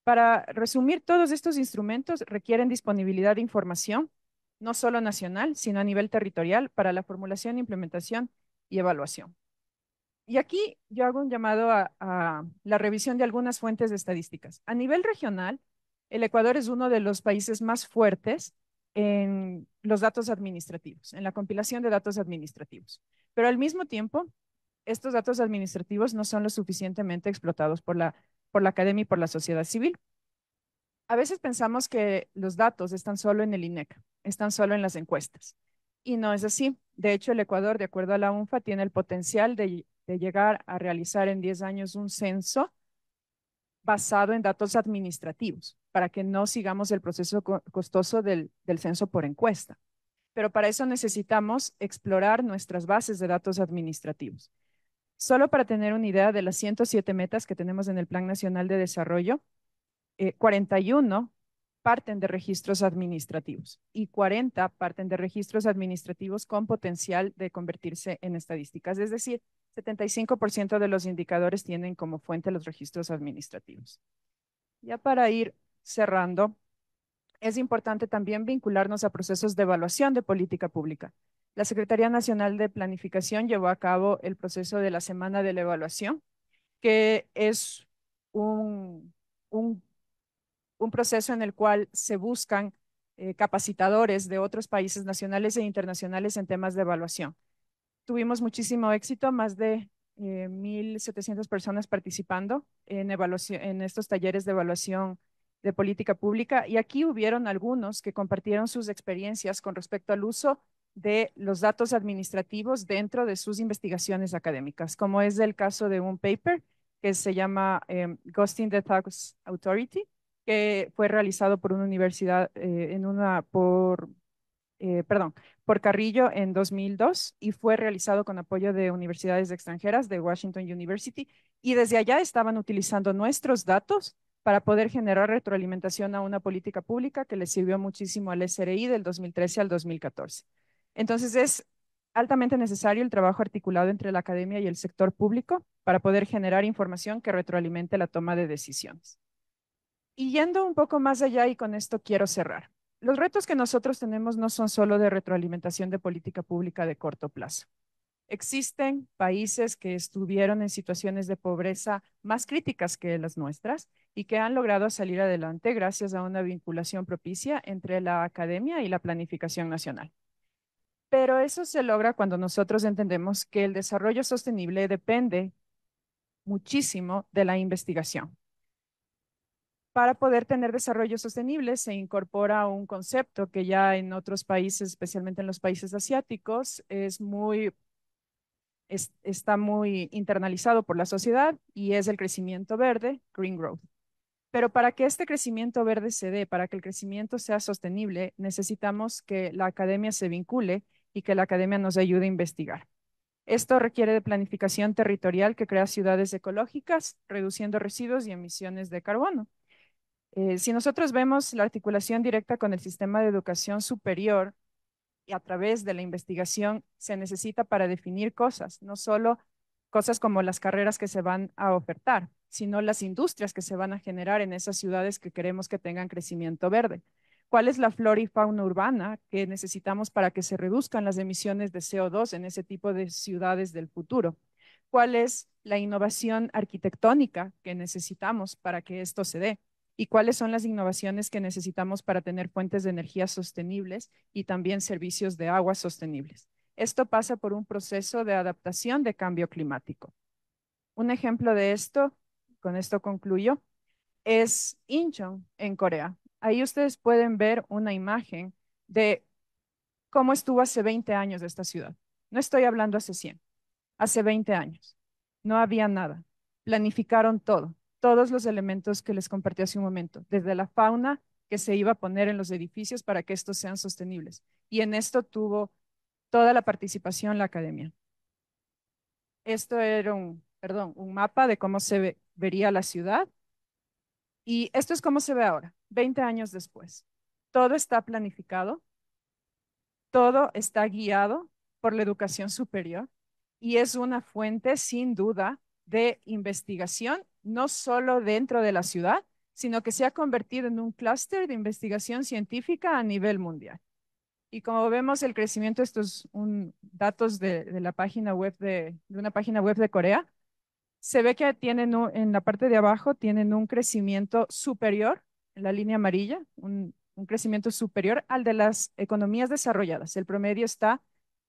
para resumir, todos estos instrumentos requieren disponibilidad de información, no solo nacional, sino a nivel territorial, para la formulación, implementación y evaluación. Y aquí yo hago un llamado a, a la revisión de algunas fuentes de estadísticas. A nivel regional, el Ecuador es uno de los países más fuertes en los datos administrativos, en la compilación de datos administrativos. Pero al mismo tiempo, estos datos administrativos no son lo suficientemente explotados por la, por la academia y por la sociedad civil. A veces pensamos que los datos están solo en el INEC, están solo en las encuestas. Y no es así. De hecho, el Ecuador, de acuerdo a la UNFA, tiene el potencial de, de llegar a realizar en 10 años un censo basado en datos administrativos para que no sigamos el proceso costoso del, censo por encuesta. Pero para eso necesitamos explorar nuestras bases de datos administrativos. Solo para tener una idea de las 107 metas que tenemos en el Plan Nacional de Desarrollo, 41 eh, parten de registros administrativos y 40 parten de registros administrativos con potencial de convertirse en estadísticas. Es decir, 75% de los indicadores tienen como fuente los registros administrativos. Ya para ir cerrando, es importante también vincularnos a procesos de evaluación de política pública. La Secretaría Nacional de Planificación llevó a cabo el proceso de la Semana de la Evaluación, que es un, un, proceso en el cual se buscan eh, capacitadores de otros países nacionales e internacionales en temas de evaluación. Tuvimos muchísimo éxito, más de 1.700 eh, personas participando en, en estos talleres de evaluación de política pública y aquí hubieron algunos que compartieron sus experiencias con respecto al uso de los datos administrativos dentro de sus investigaciones académicas, como es el caso de un paper que se llama em, Ghosting the Tax Authority, que fue realizado por una universidad eh, en una por eh, perdón, por Carrillo en 2002 y fue realizado con apoyo de universidades extranjeras de Washington University y desde allá estaban utilizando nuestros datos para poder generar retroalimentación a una política pública que le sirvió muchísimo al SRI del 2013 al 2014. Entonces es altamente necesario el trabajo articulado entre la academia y el sector público para poder generar información que retroalimente la toma de decisiones. Y yendo un poco más allá y con esto quiero cerrar. Los retos que nosotros tenemos no son solo de retroalimentación de política pública de corto plazo. Existen países que estuvieron en situaciones de pobreza más críticas que las nuestras y que han logrado salir adelante gracias a una vinculación propicia entre la academia y la planificación nacional. Pero eso se logra cuando nosotros entendemos que el desarrollo sostenible depende muchísimo de la investigación. Para poder tener desarrollo sostenible se incorpora un concepto que ya en otros países, especialmente en los países asiáticos, es muy está muy internalizado por la sociedad y es el crecimiento verde, green growth. Pero para que este crecimiento verde se dé, para que el crecimiento sea sostenible, necesitamos que la academia se vincule y que la academia nos ayude a investigar. Esto requiere de planificación territorial que crea ciudades ecológicas, reduciendo residuos y emisiones de carbono. Eh, si nosotros vemos la articulación directa con el sistema de educación superior, y a través de la investigación se necesita para definir cosas, no solo cosas como las carreras que se van a ofertar, sino las industrias que se van a generar en esas ciudades que queremos que tengan crecimiento verde. ¿Cuál es la flora y fauna urbana que necesitamos para que se reduzcan las emisiones de CO2 en ese tipo de ciudades del futuro? ¿Cuál es la innovación arquitectónica que necesitamos para que esto se dé? y cuáles son las innovaciones que necesitamos para tener fuentes de energía sostenibles y también servicios de agua sostenibles. Esto pasa por un proceso de adaptación de cambio climático. Un ejemplo de esto, con esto concluyo, es Incheon en Corea. Ahí ustedes pueden ver una imagen de cómo estuvo hace 20 años esta ciudad. No estoy hablando hace 100, hace 20 años. No había nada. Planificaron todo todos los elementos que les compartí hace un momento, desde la fauna que se iba a poner en los edificios para que estos sean sostenibles. Y en esto tuvo toda la participación la academia. Esto era un, perdón, un mapa de cómo se vería la ciudad. Y esto es cómo se ve ahora, 20 años después. Todo está planificado, todo está guiado por la educación superior y es una fuente sin duda de investigación, no solo dentro de la ciudad, sino que se ha convertido en un clúster de investigación científica a nivel mundial. Y como vemos el crecimiento, estos datos de, la página web de, una página web de Corea, se ve que tienen en la parte de abajo tienen un crecimiento superior, en la línea amarilla, un, un crecimiento superior al de las economías desarrolladas. El promedio está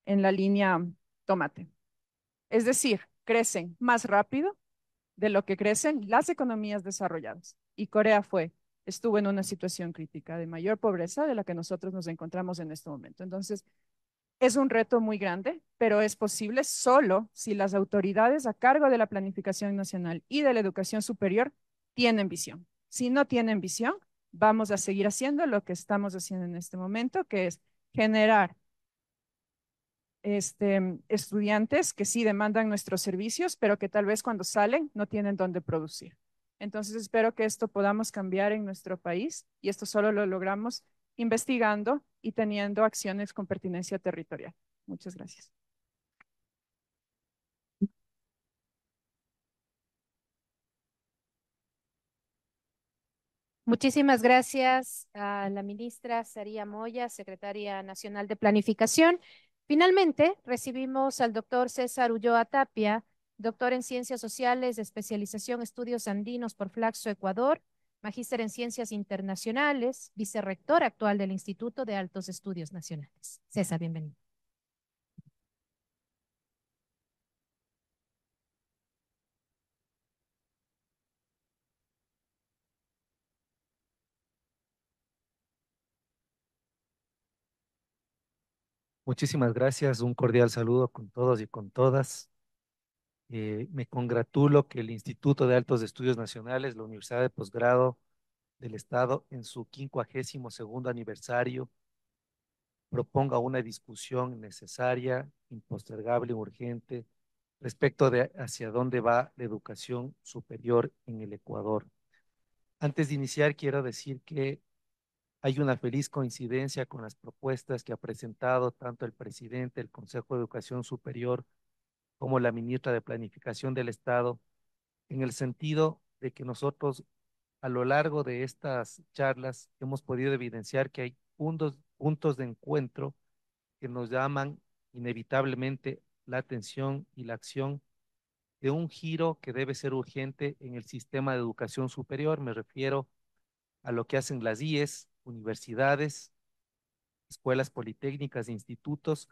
en la línea tomate. Es decir, crecen más rápido de lo que crecen las economías desarrolladas. Y Corea fue, estuvo en una situación crítica de mayor pobreza de la que nosotros nos encontramos en este momento. Entonces, es un reto muy grande, pero es posible solo si las autoridades a cargo de la planificación nacional y de la educación superior tienen visión. Si no tienen visión, vamos a seguir haciendo lo que estamos haciendo en este momento, que es generar este, estudiantes que sí demandan nuestros servicios, pero que tal vez cuando salen no tienen dónde producir. Entonces espero que esto podamos cambiar en nuestro país y esto solo lo logramos investigando y teniendo acciones con pertinencia territorial. Muchas gracias. Muchísimas gracias a la ministra Saría Moya, secretaria nacional de Planificación. Finalmente, recibimos al doctor César Ulloa Tapia, doctor en Ciencias Sociales de especialización Estudios Andinos por Flaxo, Ecuador, magíster en Ciencias Internacionales, vicerrector actual del Instituto de Altos Estudios Nacionales. César, bienvenido. Muchísimas gracias, un cordial saludo con todos y con todas. Eh, me congratulo que el Instituto de Altos Estudios Nacionales, la Universidad de Posgrado del Estado, en su 52 aniversario, proponga una discusión necesaria, impostergable, urgente, respecto de hacia dónde va la educación superior en el Ecuador. Antes de iniciar, quiero decir que hay una feliz coincidencia con las propuestas que ha presentado tanto el presidente del Consejo de Educación Superior como la ministra de Planificación del Estado, en el sentido de que nosotros a lo largo de estas charlas hemos podido evidenciar que hay puntos, puntos de encuentro que nos llaman inevitablemente la atención y la acción de un giro que debe ser urgente en el sistema de educación superior. Me refiero a lo que hacen las IES, universidades, escuelas politécnicas institutos,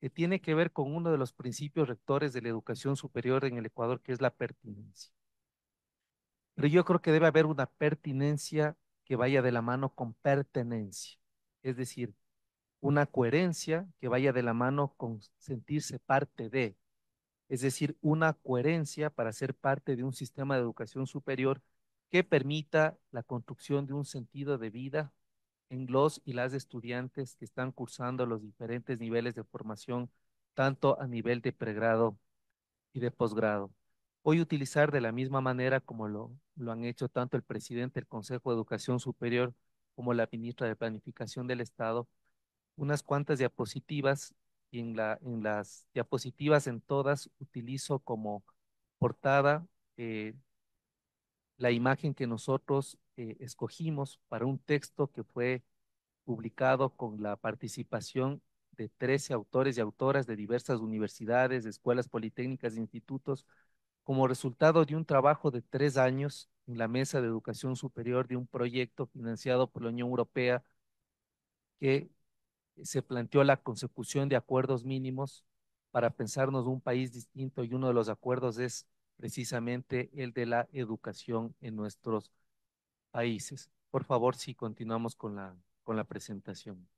que tiene que ver con uno de los principios rectores de la educación superior en el Ecuador, que es la pertinencia. Pero yo creo que debe haber una pertinencia que vaya de la mano con pertenencia, es decir, una coherencia que vaya de la mano con sentirse parte de, es decir, una coherencia para ser parte de un sistema de educación superior que permita la construcción de un sentido de vida en los y las estudiantes que están cursando los diferentes niveles de formación, tanto a nivel de pregrado y de posgrado. Voy a utilizar de la misma manera como lo, lo han hecho tanto el presidente del Consejo de Educación Superior como la ministra de Planificación del Estado, unas cuantas diapositivas y en, la, en las diapositivas en todas utilizo como portada eh, la imagen que nosotros eh, escogimos para un texto que fue publicado con la participación de 13 autores y autoras de diversas universidades, escuelas politécnicas, e institutos, como resultado de un trabajo de tres años en la Mesa de Educación Superior de un proyecto financiado por la Unión Europea que se planteó la consecución de acuerdos mínimos para pensarnos un país distinto y uno de los acuerdos es precisamente el de la educación en nuestros países. Por favor, si continuamos con la, con la presentación.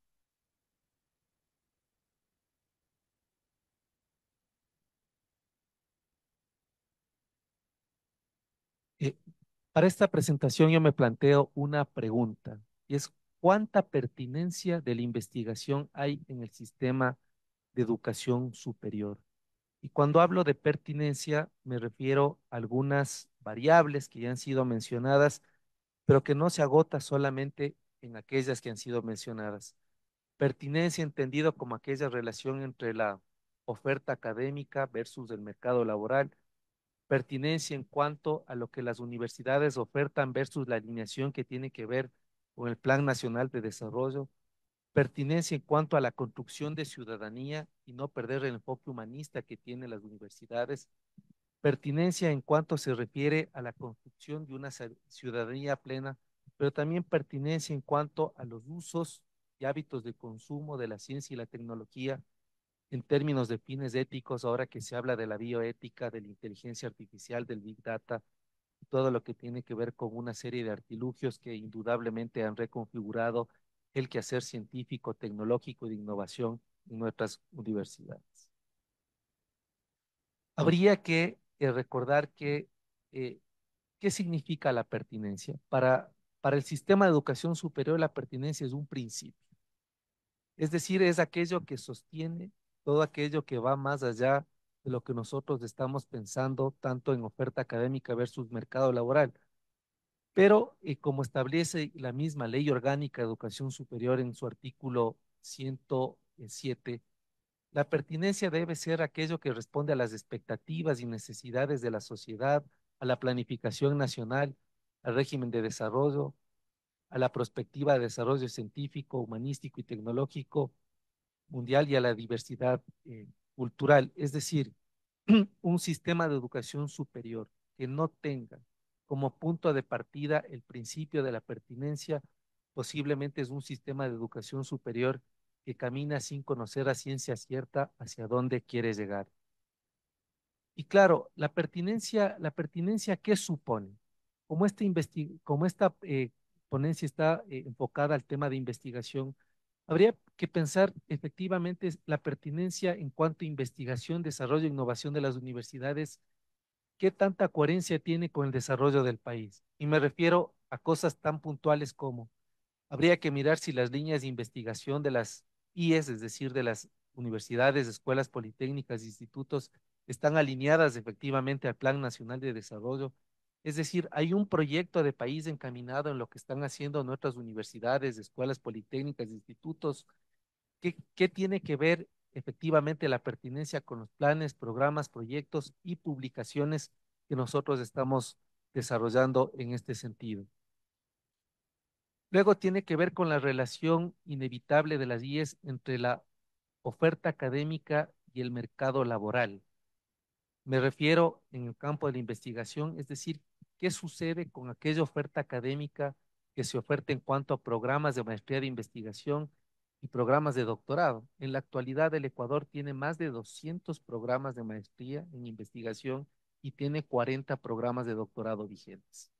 Eh, para esta presentación yo me planteo una pregunta y es ¿cuánta pertinencia de la investigación hay en el sistema de educación superior? Y cuando hablo de pertinencia me refiero a algunas variables que ya han sido mencionadas pero que no se agota solamente en aquellas que han sido mencionadas. Pertinencia entendido como aquella relación entre la oferta académica versus el mercado laboral. Pertinencia en cuanto a lo que las universidades ofertan versus la alineación que tiene que ver con el Plan Nacional de Desarrollo. Pertinencia en cuanto a la construcción de ciudadanía y no perder el enfoque humanista que tienen las universidades pertinencia en cuanto se refiere a la construcción de una ciudadanía plena, pero también pertinencia en cuanto a los usos y hábitos de consumo de la ciencia y la tecnología en términos de fines éticos, ahora que se habla de la bioética, de la inteligencia artificial, del big data, todo lo que tiene que ver con una serie de artilugios que indudablemente han reconfigurado el quehacer científico, tecnológico y de innovación en nuestras universidades. Habría que recordar que, eh, qué significa la pertinencia. Para, para el sistema de educación superior, la pertinencia es un principio. Es decir, es aquello que sostiene todo aquello que va más allá de lo que nosotros estamos pensando, tanto en oferta académica versus mercado laboral. Pero eh, como establece la misma Ley Orgánica de Educación Superior en su artículo 107, la pertinencia debe ser aquello que responde a las expectativas y necesidades de la sociedad, a la planificación nacional, al régimen de desarrollo, a la perspectiva de desarrollo científico, humanístico y tecnológico mundial y a la diversidad eh, cultural. Es decir, un sistema de educación superior que no tenga como punto de partida el principio de la pertinencia, posiblemente es un sistema de educación superior que camina sin conocer a ciencia cierta hacia dónde quiere llegar. Y claro, la pertinencia, la pertinencia ¿qué supone? Como este esta, eh, ponencia está eh, enfocada al tema de investigación, habría que pensar efectivamente la pertinencia en cuanto a investigación, desarrollo e innovación de las universidades, qué tanta coherencia tiene con el desarrollo del país. Y me refiero a cosas tan puntuales como habría que mirar si las líneas de investigación de las y es decir, de las universidades, escuelas politécnicas, institutos, están alineadas efectivamente al Plan Nacional de Desarrollo. Es decir, hay un proyecto de país encaminado en lo que están haciendo nuestras universidades, escuelas politécnicas, institutos. que qué tiene que ver efectivamente la pertinencia con los planes, programas, proyectos y publicaciones que nosotros estamos desarrollando en este sentido? Luego tiene que ver con la relación inevitable de las IES entre la oferta académica y el mercado laboral. Me refiero en el campo de la investigación, es decir, qué sucede con aquella oferta académica que se oferta en cuanto a programas de maestría de investigación y programas de doctorado. En la actualidad el Ecuador tiene más de 200 programas de maestría en investigación y tiene 40 programas de doctorado vigentes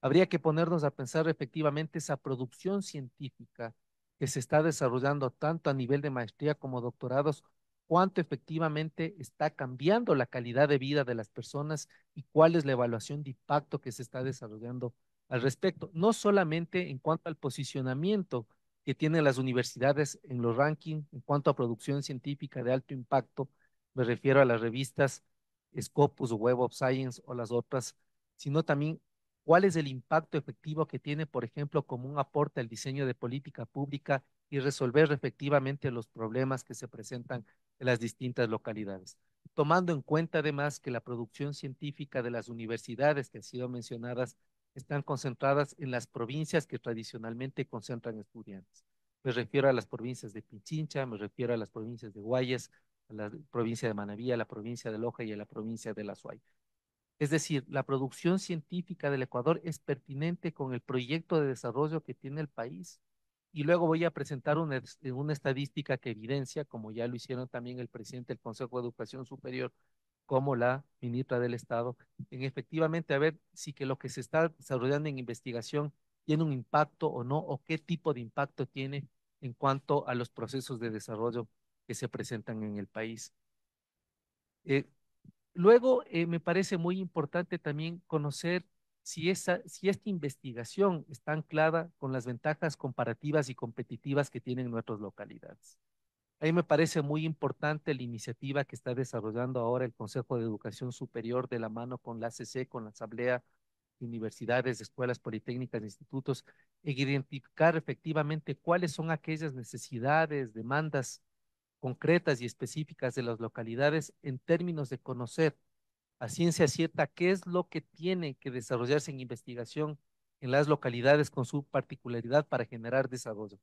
habría que ponernos a pensar efectivamente esa producción científica que se está desarrollando tanto a nivel de maestría como doctorados, cuánto efectivamente está cambiando la calidad de vida de las personas y cuál es la evaluación de impacto que se está desarrollando al respecto, no solamente en cuanto al posicionamiento que tienen las universidades en los rankings en cuanto a producción científica de alto impacto, me refiero a las revistas Scopus Web of Science o las otras, sino también cuál es el impacto efectivo que tiene, por ejemplo, como un aporte al diseño de política pública y resolver efectivamente los problemas que se presentan en las distintas localidades. Tomando en cuenta además que la producción científica de las universidades que han sido mencionadas están concentradas en las provincias que tradicionalmente concentran estudiantes. Me refiero a las provincias de Pichincha, me refiero a las provincias de Guayas, a la provincia de Manabí, a la provincia de Loja y a la provincia de La Suárez. Es decir, la producción científica del Ecuador es pertinente con el proyecto de desarrollo que tiene el país. Y luego voy a presentar eh, una, estadística que evidencia, como ya lo hicieron también el presidente del Consejo de Educación Superior, como la ministra del Estado, en efectivamente a ver si que lo que se está desarrollando en investigación tiene un impacto o no, o qué tipo de impacto tiene en cuanto a los procesos de desarrollo que se presentan en el país. Eh, Luego, eh, me parece muy importante también conocer si, esta investigación está anclada con las ventajas comparativas y competitivas que tienen nuestras localidades. Ahí me parece muy importante la iniciativa que está desarrollando ahora el Consejo de Educación Superior de la mano con la CC, con la Asamblea Universidades, Escuelas Politécnicas, Institutos, e identificar efectivamente cuáles son aquellas necesidades, demandas concretas y específicas de las localidades en términos de conocer a ciencia cierta qué es lo que tiene que desarrollarse en investigación en las localidades con su particularidad para generar desarrollo.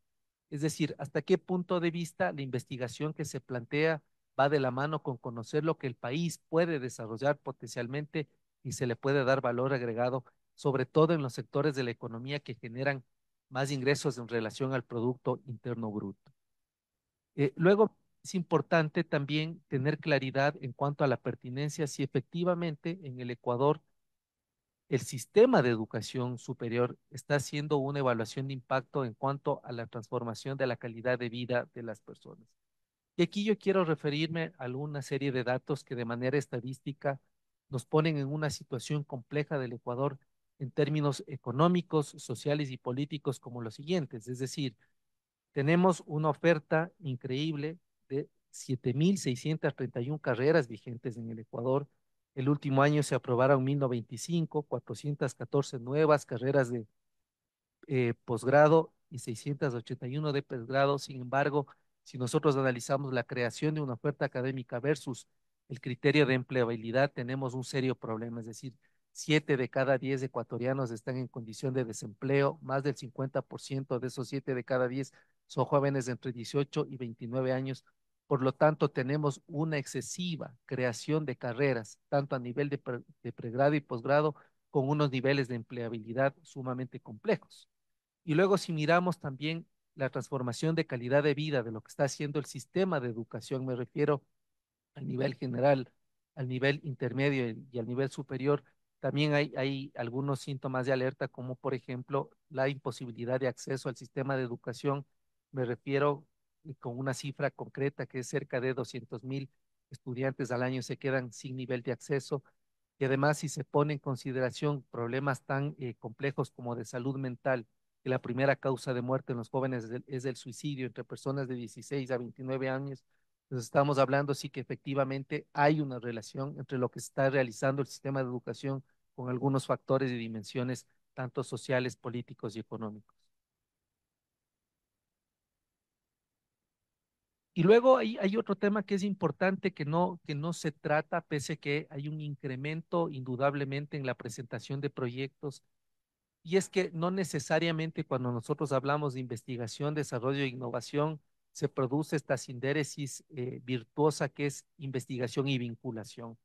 Es decir, hasta qué punto de vista la investigación que se plantea va de la mano con conocer lo que el país puede desarrollar potencialmente y se le puede dar valor agregado, sobre todo en los sectores de la economía que generan más ingresos en relación al Producto Interno Bruto. Eh, luego es importante también tener claridad en cuanto a la pertinencia si efectivamente en el Ecuador el sistema de educación superior está haciendo una evaluación de impacto en cuanto a la transformación de la calidad de vida de las personas. Y aquí yo quiero referirme a una serie de datos que de manera estadística nos ponen en una situación compleja del Ecuador en términos económicos, sociales y políticos como los siguientes. Es decir, tenemos una oferta increíble de 7.631 carreras vigentes en el Ecuador. El último año se aprobaron 1.095, 414 nuevas carreras de eh, posgrado y 681 de posgrado. Sin embargo, si nosotros analizamos la creación de una oferta académica versus el criterio de empleabilidad, tenemos un serio problema. Es decir, 7 de cada 10 ecuatorianos están en condición de desempleo, más del 50% de esos 7 de cada diez son jóvenes de entre 18 y 29 años. Por lo tanto, tenemos una excesiva creación de carreras, tanto a nivel de, pregrado y posgrado, con unos niveles de empleabilidad sumamente complejos. Y luego, si miramos también la transformación de calidad de vida de lo que está haciendo el sistema de educación, me refiero al nivel general, al nivel intermedio y al nivel superior, también hay, algunos síntomas de alerta, como por ejemplo la imposibilidad de acceso al sistema de educación me refiero con una cifra concreta que es cerca de 200 mil estudiantes al año se quedan sin nivel de acceso y además si se pone en consideración problemas tan eh, complejos como de salud mental, que la primera causa de muerte en los jóvenes es el, suicidio entre personas de 16 a 29 años, pues estamos hablando sí que efectivamente hay una relación entre lo que está realizando el sistema de educación con algunos factores y dimensiones tanto sociales, políticos y económicos. Y luego hay, otro tema que es importante que no, que no se trata, pese a que hay un incremento indudablemente en la presentación de proyectos, y es que no necesariamente cuando nosotros hablamos de investigación, desarrollo e innovación, se produce esta sindéresis eh, virtuosa que es investigación y vinculación.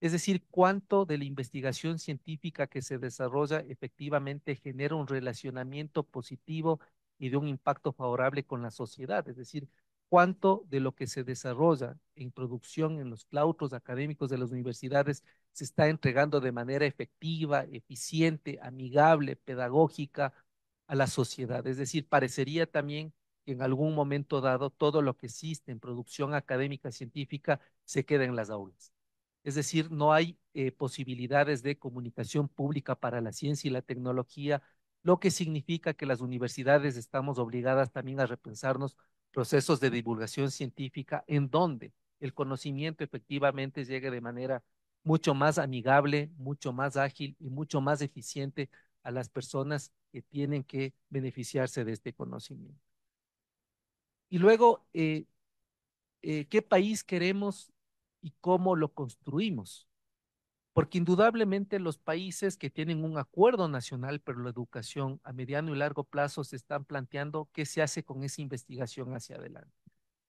Es decir, cuánto de la investigación científica que se desarrolla efectivamente genera un relacionamiento positivo y de un impacto favorable con la sociedad. Es decir, cuánto de lo que se desarrolla en producción en los claustros académicos de las universidades se está entregando de manera efectiva, eficiente, amigable, pedagógica a la sociedad. Es decir, parecería también que en algún momento dado todo lo que existe en producción académica científica se queda en las aulas. Es decir, no hay eh, posibilidades de comunicación pública para la ciencia y la tecnología, lo que significa que las universidades estamos obligadas también a repensarnos procesos de divulgación científica en donde el conocimiento efectivamente llegue de manera mucho más amigable, mucho más ágil y mucho más eficiente a las personas que tienen que beneficiarse de este conocimiento. Y luego, eh, eh, ¿qué país queremos y cómo lo construimos? Porque indudablemente los países que tienen un acuerdo nacional pero la educación a mediano y largo plazo se están planteando qué se hace con esa investigación hacia adelante.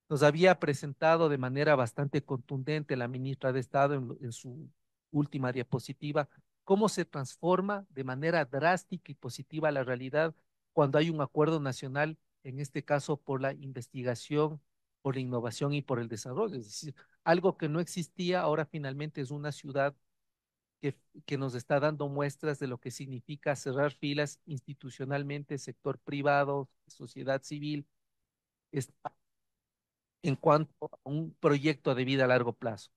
Nos había presentado de manera bastante contundente la ministra de Estado en, en su última diapositiva cómo se transforma de manera drástica y positiva la realidad cuando hay un acuerdo nacional, en este caso por la investigación, por la innovación y por el desarrollo. Es decir, algo que no existía ahora finalmente es una ciudad que, nos está dando muestras de lo que significa cerrar filas institucionalmente, sector privado, sociedad civil, en cuanto a un proyecto de vida a largo plazo.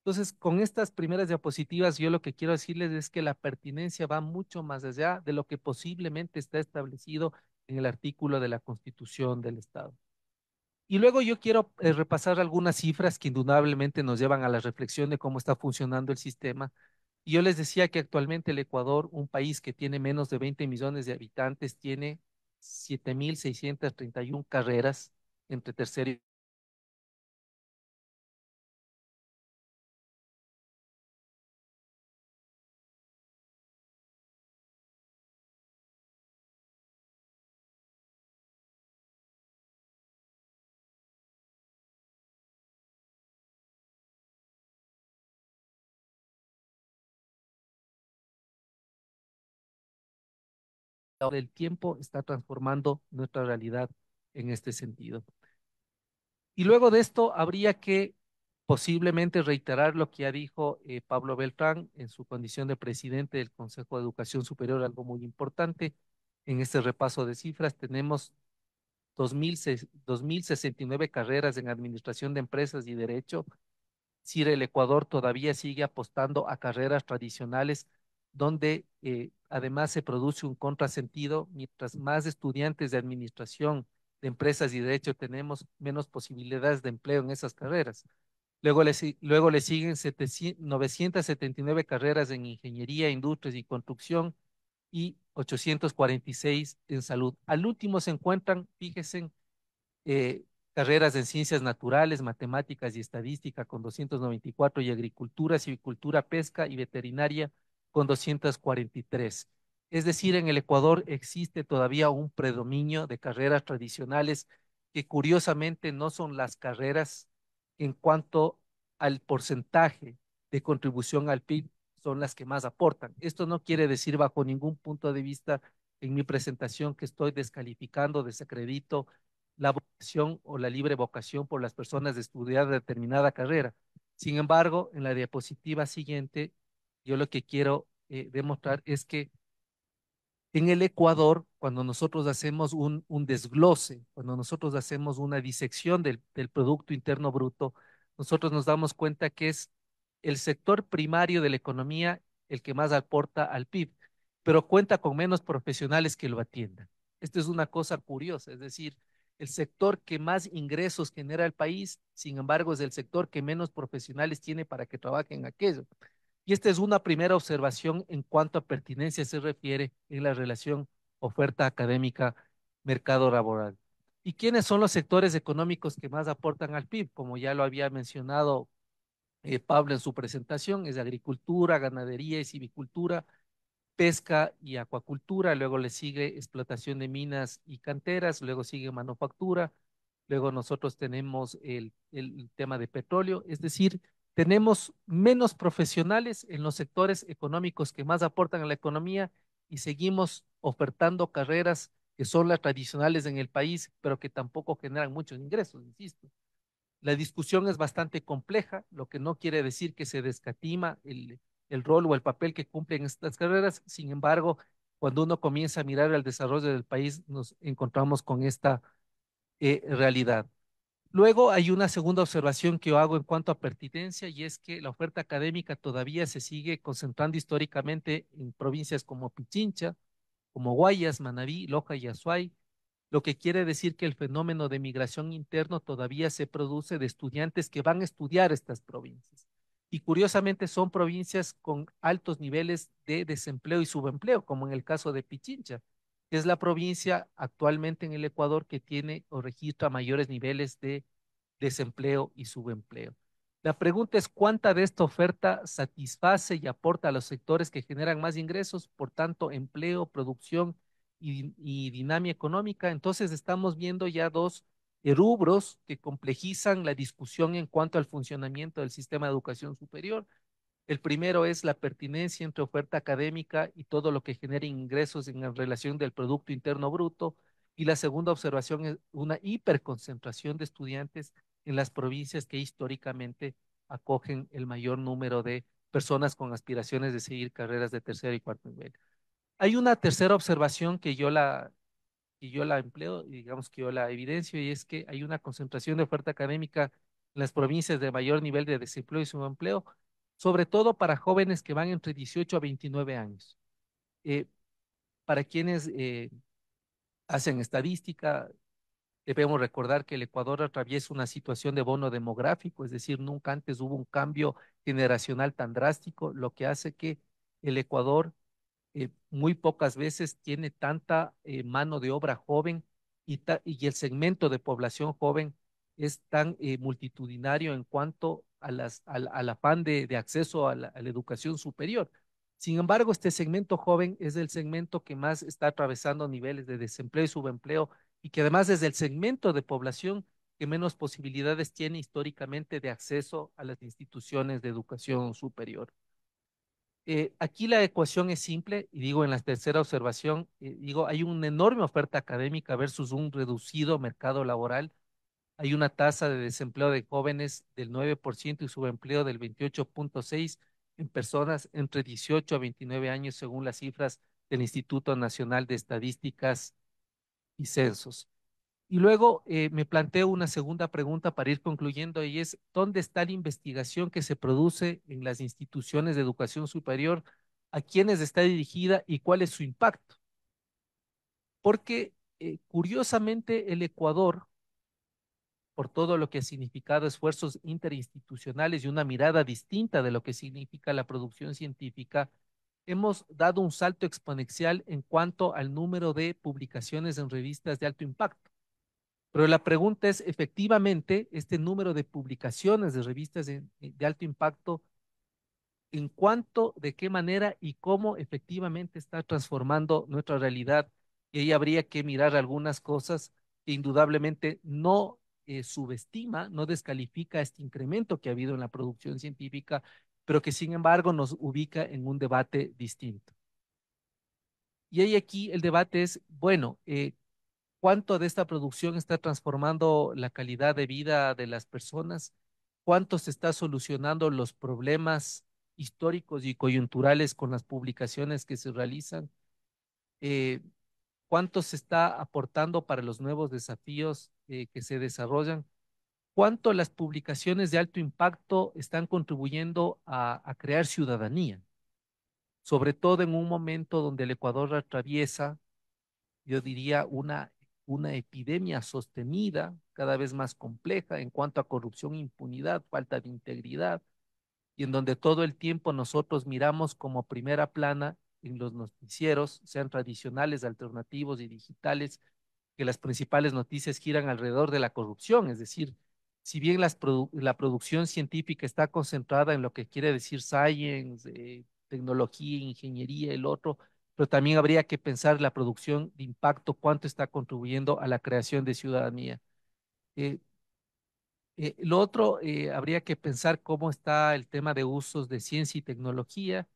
Entonces, con estas primeras diapositivas, yo lo que quiero decirles es que la pertinencia va mucho más allá de lo que posiblemente está establecido en el artículo de la Constitución del Estado. Y luego yo quiero eh, repasar algunas cifras que indudablemente nos llevan a la reflexión de cómo está funcionando el sistema, y yo les decía que actualmente el Ecuador, un país que tiene menos de 20 millones de habitantes, tiene 7.631 carreras entre tercero del tiempo está transformando nuestra realidad en este sentido. Y luego de esto habría que posiblemente reiterar lo que ya dijo eh, Pablo Beltrán en su condición de presidente del Consejo de Educación Superior, algo muy importante. En este repaso de cifras tenemos 2.069 carreras en Administración de Empresas y Derecho. Si el Ecuador todavía sigue apostando a carreras tradicionales donde eh, además se produce un contrasentido, mientras más estudiantes de administración de empresas y derecho tenemos, menos posibilidades de empleo en esas carreras. Luego le, siguen 979 carreras en ingeniería, industrias y construcción y 846 en salud. Al último se encuentran, fíjense, eh, carreras en ciencias naturales, matemáticas y estadística con 294 y agricultura, silvicultura pesca y veterinaria con 243. Es decir, en el Ecuador existe todavía un predominio de carreras tradicionales que curiosamente no son las carreras en cuanto al porcentaje de contribución al PIB son las que más aportan. Esto no quiere decir bajo ningún punto de vista en mi presentación que estoy descalificando, desacredito la vocación o la libre vocación por las personas de estudiar determinada carrera. Sin embargo, en la diapositiva siguiente yo lo que quiero eh, demostrar es que en el Ecuador, cuando nosotros hacemos un, desglose, cuando nosotros hacemos una disección del, Producto Interno Bruto, nosotros nos damos cuenta que es el sector primario de la economía el que más aporta al PIB, pero cuenta con menos profesionales que lo atiendan. Esto es una cosa curiosa, es decir, el sector que más ingresos genera el país, sin embargo, es el sector que menos profesionales tiene para que trabajen aquello. Y esta es una primera observación en cuanto a pertinencia se refiere en la relación oferta académica-mercado laboral. ¿Y quiénes son los sectores económicos que más aportan al PIB? Como ya lo había mencionado eh, Pablo en su presentación, es agricultura, ganadería y civicultura, pesca y acuacultura, luego le sigue explotación de minas y canteras, luego sigue manufactura, luego nosotros tenemos el, el tema de petróleo, es decir, tenemos menos profesionales en los sectores económicos que más aportan a la economía y seguimos ofertando carreras que son las tradicionales en el país, pero que tampoco generan muchos ingresos, insisto. La discusión es bastante compleja, lo que no quiere decir que se descatima el, el rol o el papel que cumplen estas carreras. Sin embargo, cuando uno comienza a mirar al desarrollo del país, nos encontramos con esta eh, realidad. Luego hay una segunda observación que yo hago en cuanto a pertinencia y es que la oferta académica todavía se sigue concentrando históricamente en provincias como Pichincha, como Guayas, Manabí, Loja y Azuay, lo que quiere decir que el fenómeno de migración interno todavía se produce de estudiantes que van a estudiar estas provincias. Y curiosamente son provincias con altos niveles de desempleo y subempleo, como en el caso de Pichincha, que es la provincia actualmente en el Ecuador que tiene o registra mayores niveles de desempleo y subempleo. La pregunta es cuánta de esta oferta satisface y aporta a los sectores que generan más ingresos, por tanto, empleo, producción y, y dinámica económica. Entonces estamos viendo ya dos rubros que complejizan la discusión en cuanto al funcionamiento del sistema de educación superior. El primero es la pertinencia entre oferta académica y todo lo que genere ingresos en relación del Producto Interno Bruto. Y la segunda observación es una hiperconcentración de estudiantes en las provincias que históricamente acogen el mayor número de personas con aspiraciones de seguir carreras de tercer y cuarto nivel. Hay una tercera observación que yo la, que yo la empleo, digamos que yo la evidencio, y es que hay una concentración de oferta académica en las provincias de mayor nivel de desempleo y subempleo, sobre todo para jóvenes que van entre 18 a 29 años. Eh, para quienes eh, hacen estadística, debemos recordar que el Ecuador atraviesa una situación de bono demográfico, es decir, nunca antes hubo un cambio generacional tan drástico, lo que hace que el Ecuador eh, muy pocas veces tiene tanta mano de obra joven y, y, el segmento de población joven es tan multitudinario en cuanto a al, afán de, acceso a la, educación superior. Sin embargo, este segmento joven es el segmento que más está atravesando niveles de desempleo y subempleo y que además es el segmento de población que menos posibilidades tiene históricamente de acceso a las instituciones de educación superior. Eh, aquí la ecuación es simple y digo en la tercera observación, eh, digo, hay una enorme oferta académica versus un reducido mercado laboral hay una tasa de desempleo de jóvenes del 9% y subempleo del 28.6% en personas entre 18 a 29 años, según las cifras del Instituto Nacional de Estadísticas y Censos. Y luego eh, me planteo una segunda pregunta para ir concluyendo y es, ¿dónde está la investigación que se produce en las instituciones de educación superior? ¿A quiénes está dirigida y cuál es su impacto? Porque eh, curiosamente el Ecuador por todo lo que ha significado esfuerzos interinstitucionales y una mirada distinta de lo que significa la producción científica, hemos dado un salto exponencial en cuanto al número de publicaciones en revistas de alto impacto. Pero la pregunta es, efectivamente, este número de publicaciones de revistas de, alto impacto, ¿en cuánto, de qué manera y cómo efectivamente está transformando nuestra realidad? Y ahí habría que mirar algunas cosas que indudablemente no eh, subestima, no descalifica este incremento que ha habido en la producción científica, pero que sin embargo nos ubica en un debate distinto. Y ahí aquí el debate es, bueno, eh, ¿cuánto de esta producción está transformando la calidad de vida de las personas? ¿Cuánto se está solucionando los problemas históricos y coyunturales con las publicaciones que se realizan? Eh, cuánto se está aportando para los nuevos desafíos eh, que se desarrollan, cuánto las publicaciones de alto impacto están contribuyendo a, a crear ciudadanía, sobre todo en un momento donde el Ecuador atraviesa, yo diría, una, una epidemia sostenida, cada vez más compleja en cuanto a corrupción, impunidad, falta de integridad, y en donde todo el tiempo nosotros miramos como primera plana en los noticieros sean tradicionales, alternativos y digitales, que las principales noticias giran alrededor de la corrupción, es decir, si bien la producción científica está concentrada en lo que quiere decir science, eh, tecnología, ingeniería, el otro, pero también habría que pensar la producción de impacto, cuánto está contribuyendo a la creación de ciudadanía. Eh, eh lo otro, eh, habría que pensar cómo está el tema de usos de ciencia y tecnología,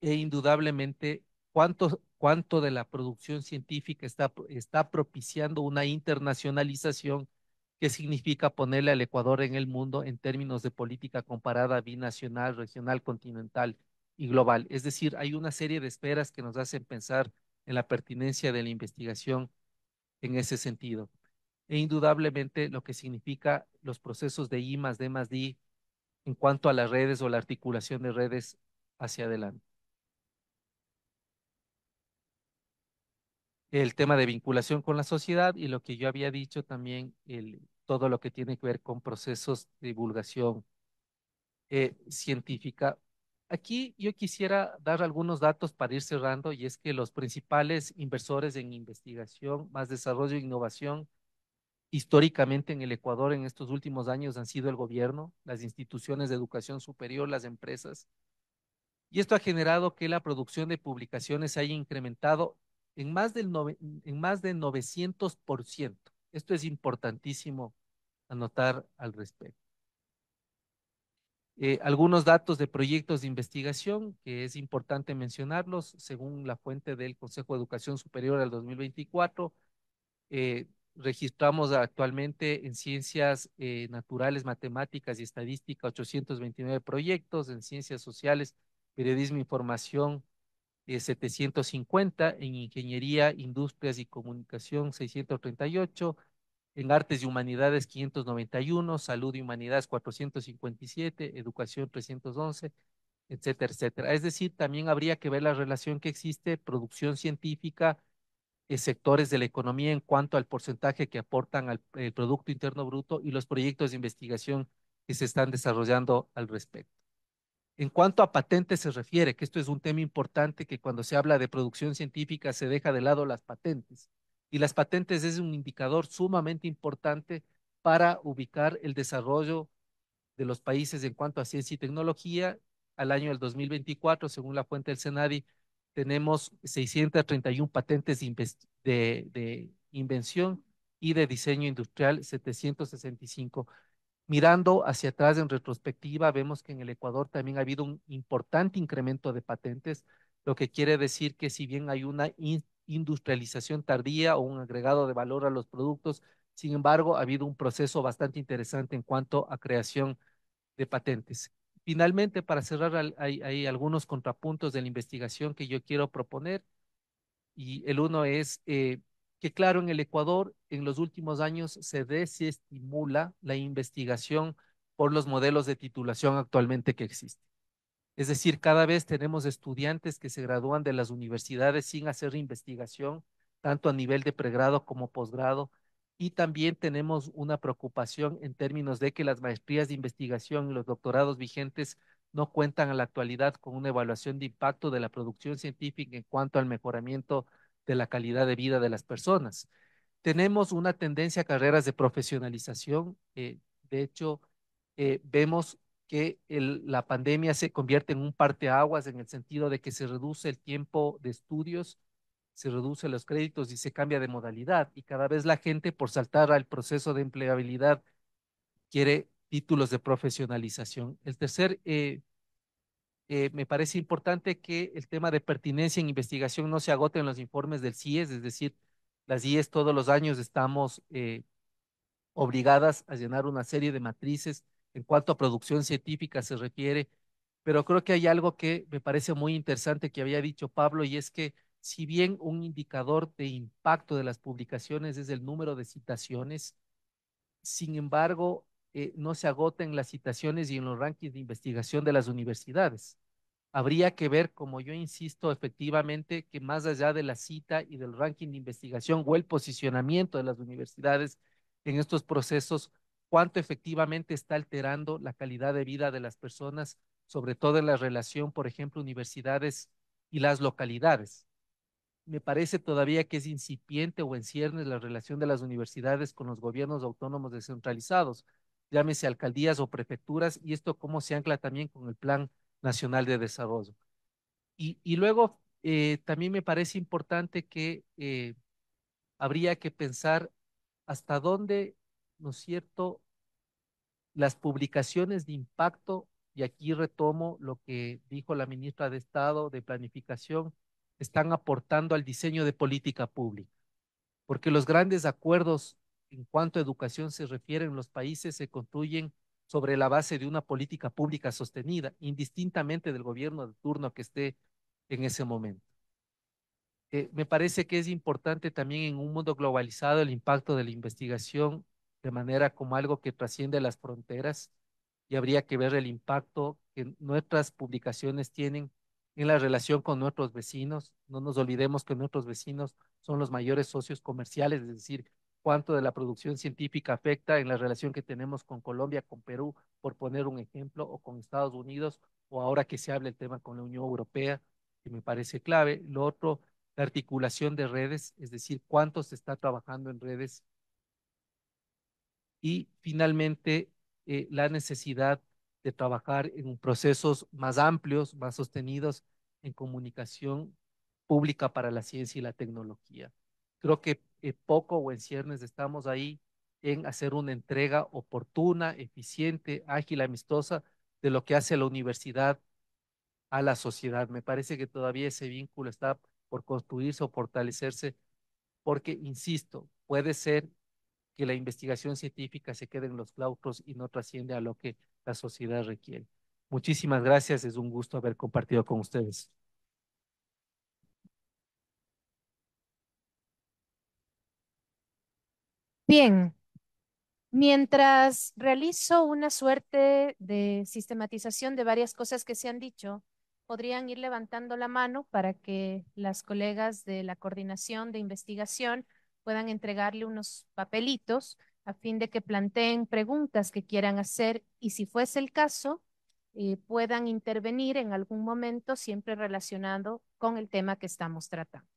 e indudablemente cuánto, cuánto de la producción científica está, está propiciando una internacionalización que significa ponerle al Ecuador en el mundo en términos de política comparada binacional, regional, continental y global. Es decir, hay una serie de esperas que nos hacen pensar en la pertinencia de la investigación en ese sentido. E indudablemente lo que significa los procesos de I más D más D en cuanto a las redes o la articulación de redes hacia adelante. el tema de vinculación con la sociedad y lo que yo había dicho también, el, todo lo que tiene que ver con procesos de divulgación eh, científica. Aquí yo quisiera dar algunos datos para ir cerrando y es que los principales inversores en investigación, más desarrollo e innovación históricamente en el Ecuador en estos últimos años han sido el gobierno, las instituciones de educación superior, las empresas. Y esto ha generado que la producción de publicaciones haya incrementado en más del, en más 900%. Esto es importantísimo anotar al respecto. Eh, algunos datos de proyectos de investigación que es importante mencionarlos según la fuente del Consejo de Educación Superior al 2024. Eh, registramos actualmente en ciencias eh, naturales, matemáticas y estadística 829 proyectos, en ciencias sociales, periodismo, información, 750, eh, en Ingeniería, Industrias y Comunicación 638, en Artes y Humanidades 591, Salud y Humanidades 457, Educación 311, etcétera, etcétera. Es decir, también habría que ver la relación que existe producción científica, eh, sectores de la economía en cuanto al porcentaje que aportan al eh, Producto Interno Bruto y los proyectos de investigación que se están desarrollando al respecto. En cuanto a patentes se refiere, que esto es un tema importante que cuando se habla de producción científica se deja de lado las patentes. Y las patentes es un indicador sumamente importante para ubicar el desarrollo de los países en cuanto a ciencia y tecnología. Al año del 2024, según la fuente del Senadi, tenemos 631 patentes de, de invención y de diseño industrial, 765. Mirando hacia atrás en retrospectiva, vemos que en el Ecuador también ha habido un importante incremento de patentes, lo que quiere decir que si bien hay una industrialización tardía o un agregado de valor a los productos, sin embargo, ha habido un proceso bastante interesante en cuanto a creación de patentes. Finalmente, para cerrar, hay, algunos contrapuntos de la investigación que yo quiero proponer y el uno es eh, que claro, en el Ecuador en los últimos años se desestimula la investigación por los modelos de titulación actualmente que existen. Es decir, cada vez tenemos estudiantes que se gradúan de las universidades sin hacer investigación, tanto a nivel de pregrado como posgrado, y también tenemos una preocupación en términos de que las maestrías de investigación y los doctorados vigentes no cuentan a la actualidad con una evaluación de impacto de la producción científica en cuanto al mejoramiento de la calidad de vida de las personas. Tenemos una tendencia a carreras de profesionalización. Eh, de hecho, eh, vemos que la pandemia se convierte en un parteaguas en el sentido de que se reduce el tiempo de estudios, se reducen los créditos y se cambia de modalidad. Y cada vez la gente, por saltar al proceso de empleabilidad, quiere títulos de profesionalización. El tercer eh, eh, me parece importante que el tema de pertinencia en investigación no se agote en los informes del CIES, es decir, las IES todos los años estamos eh, obligadas a llenar una serie de matrices en cuanto a producción científica se refiere, pero creo que hay algo que me parece muy interesante que había dicho Pablo y es que si bien un indicador de impacto de las publicaciones es el número de citaciones, sin embargo, eh, no se agoten las citaciones y en los rankings de investigación de las universidades. Habría que ver, como yo insisto, efectivamente, que más allá de la cita y del ranking de investigación o el posicionamiento de las universidades en estos procesos, cuánto efectivamente está alterando la calidad de vida de las personas, sobre todo en la relación, por ejemplo, universidades y las localidades. Me parece todavía que es incipiente o en la relación de las universidades con los gobiernos autónomos descentralizados llámese alcaldías o prefecturas, y esto cómo se ancla también con el Plan Nacional de Desarrollo. Y, luego, eh, también me parece importante que eh, habría que pensar hasta dónde, ¿no es cierto?, las publicaciones de impacto, y aquí retomo lo que dijo la ministra de Estado de Planificación, están aportando al diseño de política pública, porque los grandes acuerdos en cuanto a educación se refiere en los países se construyen sobre la base de una política pública sostenida, indistintamente del gobierno de turno que esté en ese momento. Eh, me parece que es importante también en un mundo globalizado el impacto de la investigación de manera como algo que trasciende las fronteras y habría que ver el impacto que nuestras publicaciones tienen en la relación con nuestros vecinos. No nos olvidemos que nuestros vecinos son los mayores socios comerciales, es decir, cuánto de la producción científica afecta en la relación que tenemos con Colombia, con Perú, por poner un ejemplo, o con Estados Unidos, o ahora que se habla el tema con la Unión Europea, que me parece clave. Lo otro, la articulación de redes, es decir, cuánto se está trabajando en redes. Y finalmente, eh, la necesidad de trabajar en procesos más amplios, más sostenidos en comunicación pública para la ciencia y la tecnología. Creo que eh, poco o en ciernes estamos ahí en hacer una entrega oportuna, eficiente, ágil, amistosa de lo que hace la universidad a la sociedad. Me parece que todavía ese vínculo está por construirse o fortalecerse, porque, insisto, puede ser que la investigación científica se quede en los claustros y no trasciende a lo que la sociedad requiere. Muchísimas gracias, es un gusto haber compartido con ustedes. Bien, mientras realizo una suerte de sistematización de varias cosas que se han dicho, podrían ir levantando la mano para que las colegas de la coordinación de investigación puedan entregarle unos papelitos a fin de que planteen preguntas que quieran hacer y si fuese el caso, eh, puedan intervenir en algún momento siempre relacionado con el tema que estamos tratando.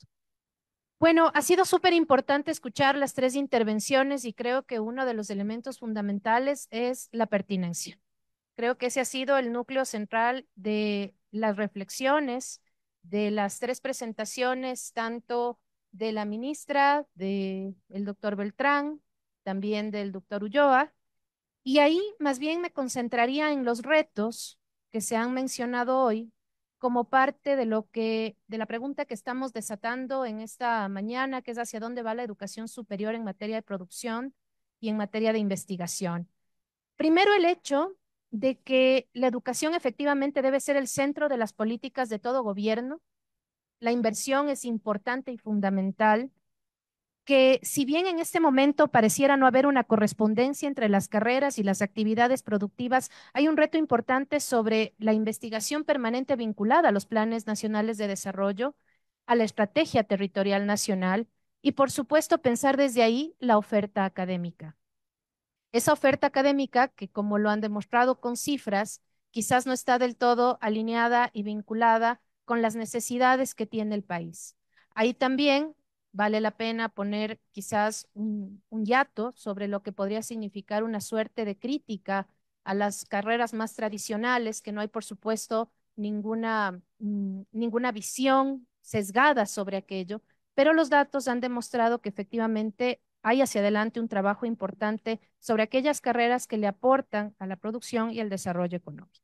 Bueno, ha sido súper importante escuchar las tres intervenciones y creo que uno de los elementos fundamentales es la pertinencia. Creo que ese ha sido el núcleo central de las reflexiones de las tres presentaciones, tanto de la ministra, del el doctor Beltrán, también del doctor Ulloa. Y ahí más bien me concentraría en los retos que se han mencionado hoy como parte de lo que, de la pregunta que estamos desatando en esta mañana, que es hacia dónde va la educación superior en materia de producción y en materia de investigación. Primero, el hecho de que la educación efectivamente debe ser el centro de las políticas de todo gobierno. La inversión es importante y fundamental que si bien en este momento pareciera no haber una correspondencia entre las carreras y las actividades productivas, hay un reto importante sobre la investigación permanente vinculada a los planes nacionales de desarrollo, a la estrategia territorial nacional y, por supuesto, pensar desde ahí la oferta académica. Esa oferta académica, que como lo han demostrado con cifras, quizás no está del todo alineada y vinculada con las necesidades que tiene el país. Ahí también Vale la pena poner quizás un, yato sobre lo que podría significar una suerte de crítica a las carreras más tradicionales, que no hay, por supuesto, ninguna, mm, ninguna visión sesgada sobre aquello, pero los datos han demostrado que efectivamente hay hacia adelante un trabajo importante sobre aquellas carreras que le aportan a la producción y el desarrollo económico.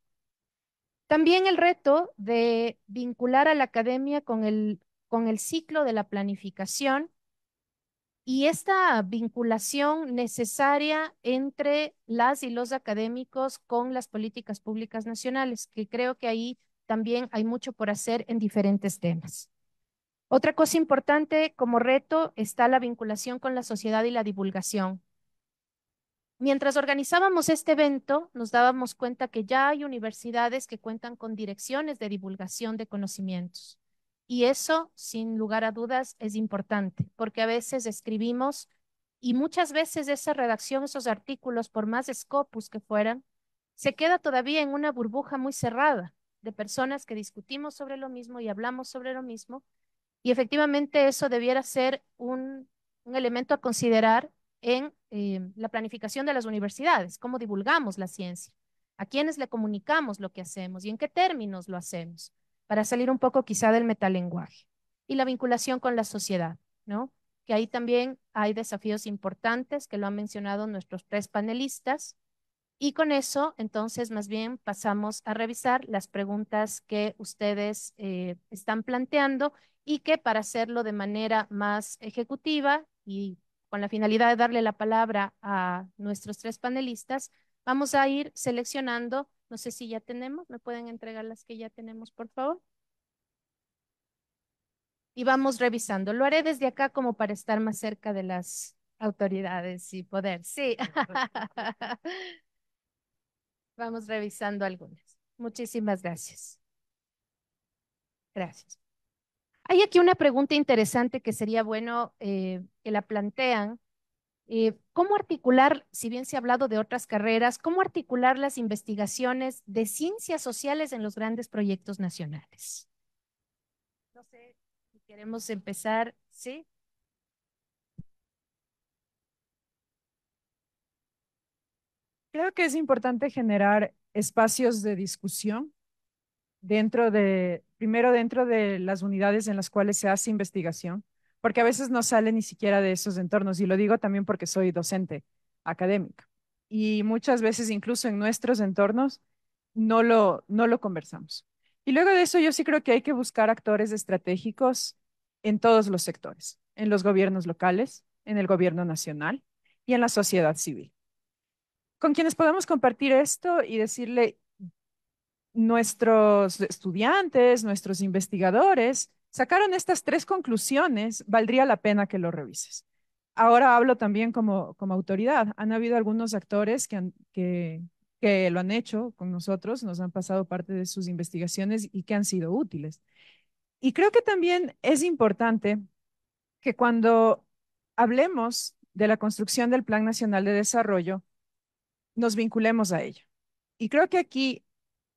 También el reto de vincular a la academia con el con el ciclo de la planificación y esta vinculación necesaria entre las y los académicos con las políticas públicas nacionales, que creo que ahí también hay mucho por hacer en diferentes temas. Otra cosa importante como reto está la vinculación con la sociedad y la divulgación. Mientras organizábamos este evento, nos dábamos cuenta que ya hay universidades que cuentan con direcciones de divulgación de conocimientos. Y eso, sin lugar a dudas, es importante, porque a veces escribimos y muchas veces esa redacción, esos artículos, por más scopus que fueran, se queda todavía en una burbuja muy cerrada de personas que discutimos sobre lo mismo y hablamos sobre lo mismo. Y efectivamente eso debiera ser un, elemento a considerar en eh, la planificación de las universidades, cómo divulgamos la ciencia, a quiénes le comunicamos lo que hacemos y en qué términos lo hacemos para salir un poco quizá del metalenguaje y la vinculación con la sociedad, ¿no? Que ahí también hay desafíos importantes que lo han mencionado nuestros tres panelistas. Y con eso, entonces, más bien pasamos a revisar las preguntas que ustedes eh, están planteando y que para hacerlo de manera más ejecutiva y con la finalidad de darle la palabra a nuestros tres panelistas, vamos a ir seleccionando no sé si ya tenemos, me pueden entregar las que ya tenemos, por favor. Y vamos revisando. Lo haré desde acá como para estar más cerca de las autoridades y poder. Sí. vamos revisando algunas. Muchísimas gracias. Gracias. Hay aquí una pregunta interesante que sería bueno eh, que la plantean eh, ¿Cómo articular, si bien se ha hablado de otras carreras, cómo articular las investigaciones de ciencias sociales en los grandes proyectos nacionales? No sé si queremos empezar, ¿sí? Creo que es importante generar espacios de discusión dentro de, primero dentro de las unidades en las cuales se hace investigación, porque a veces no sale ni siquiera de esos entornos. Y lo digo también porque soy docente académica. Y muchas veces, incluso en nuestros entornos, no lo, no lo conversamos. Y luego de eso, yo sí creo que hay que buscar actores estratégicos en todos los sectores, en los gobiernos locales, en el gobierno nacional y en la sociedad civil, con quienes podamos compartir esto y decirle, nuestros estudiantes, nuestros investigadores, sacaron estas tres conclusiones, valdría la pena que lo revises. Ahora hablo también como, como autoridad. Han habido algunos actores que, que, que lo han hecho con nosotros, nos han pasado parte de sus investigaciones y que han sido útiles. Y creo que también es importante que cuando hablemos de la construcción del Plan Nacional de Desarrollo, nos vinculemos a ello. Y creo que aquí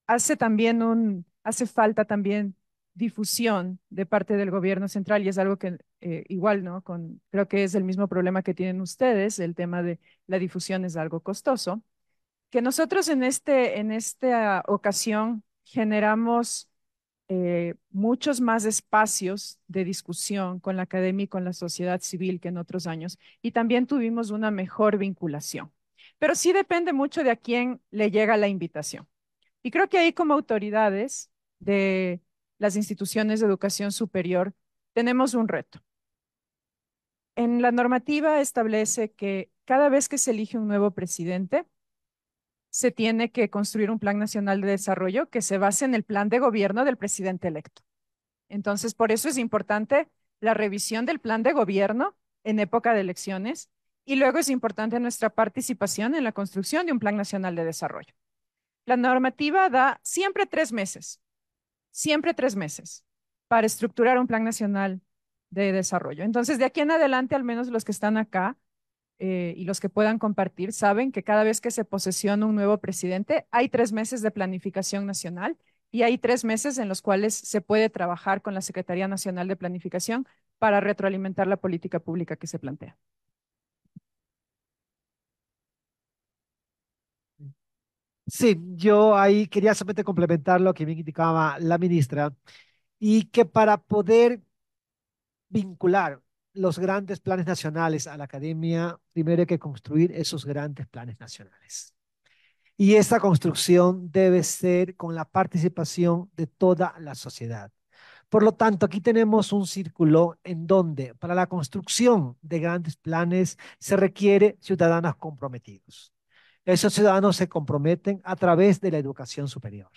hace también un, hace falta también difusión de parte del gobierno central y es algo que eh, igual, ¿no? Con, creo que es el mismo problema que tienen ustedes, el tema de la difusión es algo costoso, que nosotros en, este, en esta ocasión generamos eh, muchos más espacios de discusión con la academia y con la sociedad civil que en otros años y también tuvimos una mejor vinculación. Pero sí depende mucho de a quién le llega la invitación. Y creo que ahí como autoridades de las instituciones de educación superior, tenemos un reto. En la normativa establece que cada vez que se elige un nuevo presidente, se tiene que construir un plan nacional de desarrollo que se base en el plan de gobierno del presidente electo. Entonces, por eso es importante la revisión del plan de gobierno en época de elecciones y luego es importante nuestra participación en la construcción de un plan nacional de desarrollo. La normativa da siempre tres meses siempre tres meses para estructurar un plan nacional de desarrollo. Entonces, de aquí en adelante, al menos los que están acá eh, y los que puedan compartir, saben que cada vez que se posesiona un nuevo presidente, hay tres meses de planificación nacional y hay tres meses en los cuales se puede trabajar con la Secretaría Nacional de Planificación para retroalimentar la política pública que se plantea. Sí, yo ahí quería simplemente complementar lo que me indicaba la ministra y que para poder vincular los grandes planes nacionales a la academia, primero hay que construir esos grandes planes nacionales. Y esta construcción debe ser con la participación de toda la sociedad. Por lo tanto, aquí tenemos un círculo en donde para la construcción de grandes planes se requiere ciudadanos comprometidos. Esos ciudadanos se comprometen a través de la educación superior.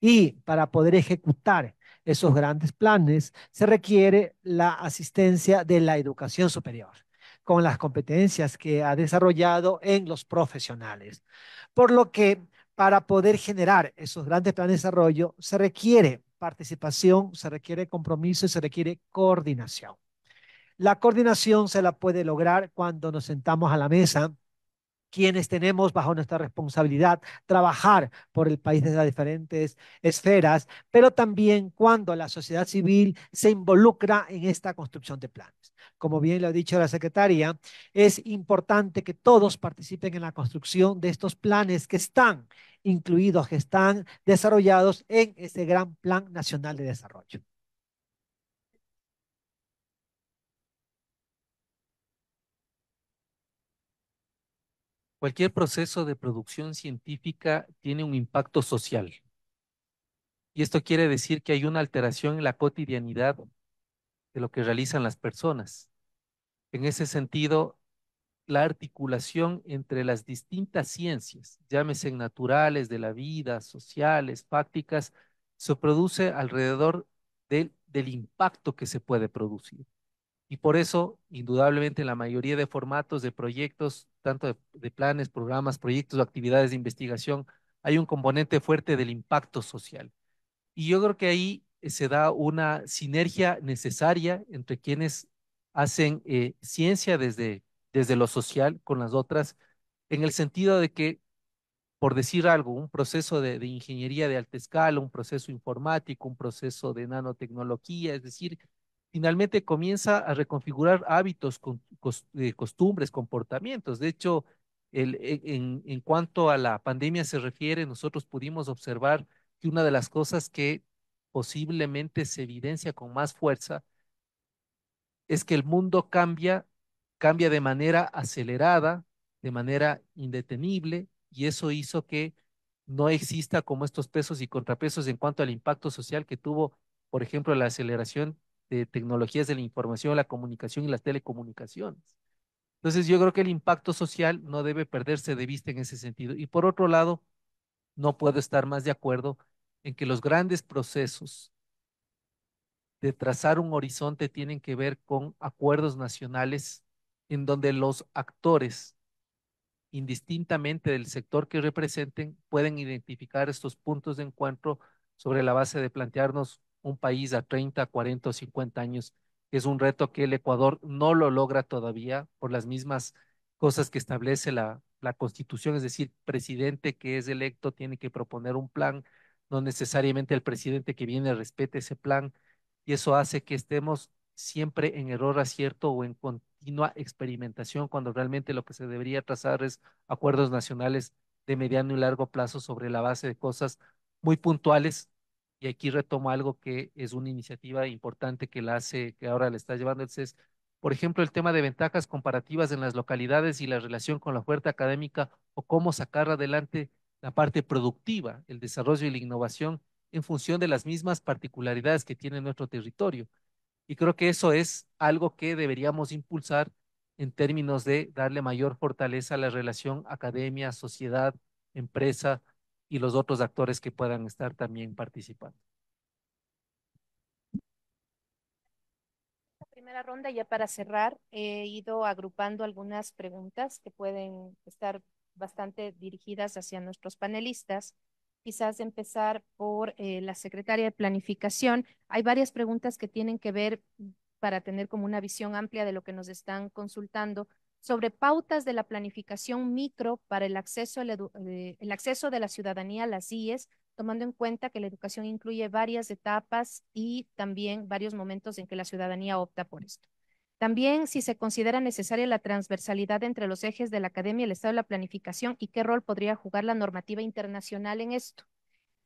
Y para poder ejecutar esos grandes planes, se requiere la asistencia de la educación superior con las competencias que ha desarrollado en los profesionales. Por lo que para poder generar esos grandes planes de desarrollo se requiere participación, se requiere compromiso y se requiere coordinación. La coordinación se la puede lograr cuando nos sentamos a la mesa quienes tenemos bajo nuestra responsabilidad trabajar por el país desde las diferentes esferas, pero también cuando la sociedad civil se involucra en esta construcción de planes. Como bien lo ha dicho la secretaria, es importante que todos participen en la construcción de estos planes que están incluidos, que están desarrollados en ese gran plan nacional de desarrollo. Cualquier proceso de producción científica tiene un impacto social. Y esto quiere decir que hay una alteración en la cotidianidad de lo que realizan las personas. En ese sentido, la articulación entre las distintas ciencias, llámese naturales, de la vida, sociales, prácticas, se produce alrededor del, del impacto que se puede producir. Y por eso, indudablemente, en la mayoría de formatos de proyectos, tanto de, planes, programas, proyectos o actividades de investigación, hay un componente fuerte del impacto social. Y yo creo que ahí eh, se da una sinergia necesaria entre quienes hacen eh, ciencia desde, desde lo social con las otras, en el sentido de que, por decir algo, un proceso de ingeniería de alta escala, un proceso informático, un proceso de nanotecnología, es decir, finalmente comienza a reconfigurar hábitos, eh, costumbres, comportamientos. De hecho, el, e, en, en, cuanto a la pandemia se refiere, nosotros pudimos observar que una de las cosas que posiblemente se evidencia con más fuerza es que el mundo cambia, cambia de manera acelerada, de manera indetenible, y eso hizo que no exista como estos pesos y contrapesos en cuanto al impacto social que tuvo, por ejemplo, la aceleración de tecnologías de la información, la comunicación y las telecomunicaciones. Entonces yo creo que el impacto social no debe perderse de vista en ese sentido. Y por otro lado, no puedo estar más de acuerdo en que los grandes procesos de trazar un horizonte tienen que ver con acuerdos nacionales en donde los actores, indistintamente del sector que representen, pueden identificar estos puntos de encuentro sobre la base de plantearnos un país a 30, 40 o 50 años, es un reto que el Ecuador no lo logra todavía por las mismas cosas que establece la, la Constitución, es decir, presidente que es electo tiene que proponer un plan, no necesariamente el presidente que viene respete ese plan, y eso hace que estemos siempre en error acierto o en continua experimentación, cuando realmente lo que se debería trazar es acuerdos nacionales de mediano y largo plazo sobre la base de cosas muy puntuales y aquí retomo algo que es una iniciativa importante que la hace, que ahora le está llevando el CES. Por ejemplo, el tema de ventajas comparativas en las localidades y la relación con la oferta académica o cómo sacar adelante la parte productiva, el desarrollo y la innovación en función de las mismas particularidades que tiene nuestro territorio. Y creo que eso es algo que deberíamos impulsar en términos de darle mayor fortaleza a la relación academia, sociedad, empresa, y los otros actores que puedan estar también participando. La primera ronda, ya para cerrar, he ido agrupando algunas preguntas que pueden estar bastante dirigidas hacia nuestros panelistas. Quizás empezar por eh, la secretaria de Planificación. Hay varias preguntas que tienen que ver mm, para tener como una visión amplia de lo que nos están consultando sobre pautas de la planificación micro para el acceso, eh, el acceso de la ciudadanía a las IES, tomando en cuenta que la educación incluye varias etapas y también varios momentos en que la ciudadanía opta por esto. También si se considera necesaria la transversalidad entre los ejes de la academia, el estado de la planificación y qué rol podría jugar la normativa internacional en esto.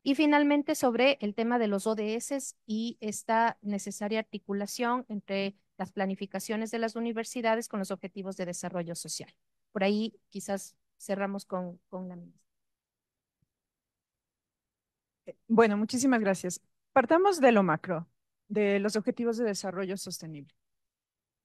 Y finalmente sobre el tema de los ODS y esta necesaria articulación entre las planificaciones de las universidades con los objetivos de desarrollo social. Por ahí quizás cerramos con, con la misma. Eh, bueno, muchísimas gracias. Partamos de lo macro, de los objetivos de desarrollo sostenible.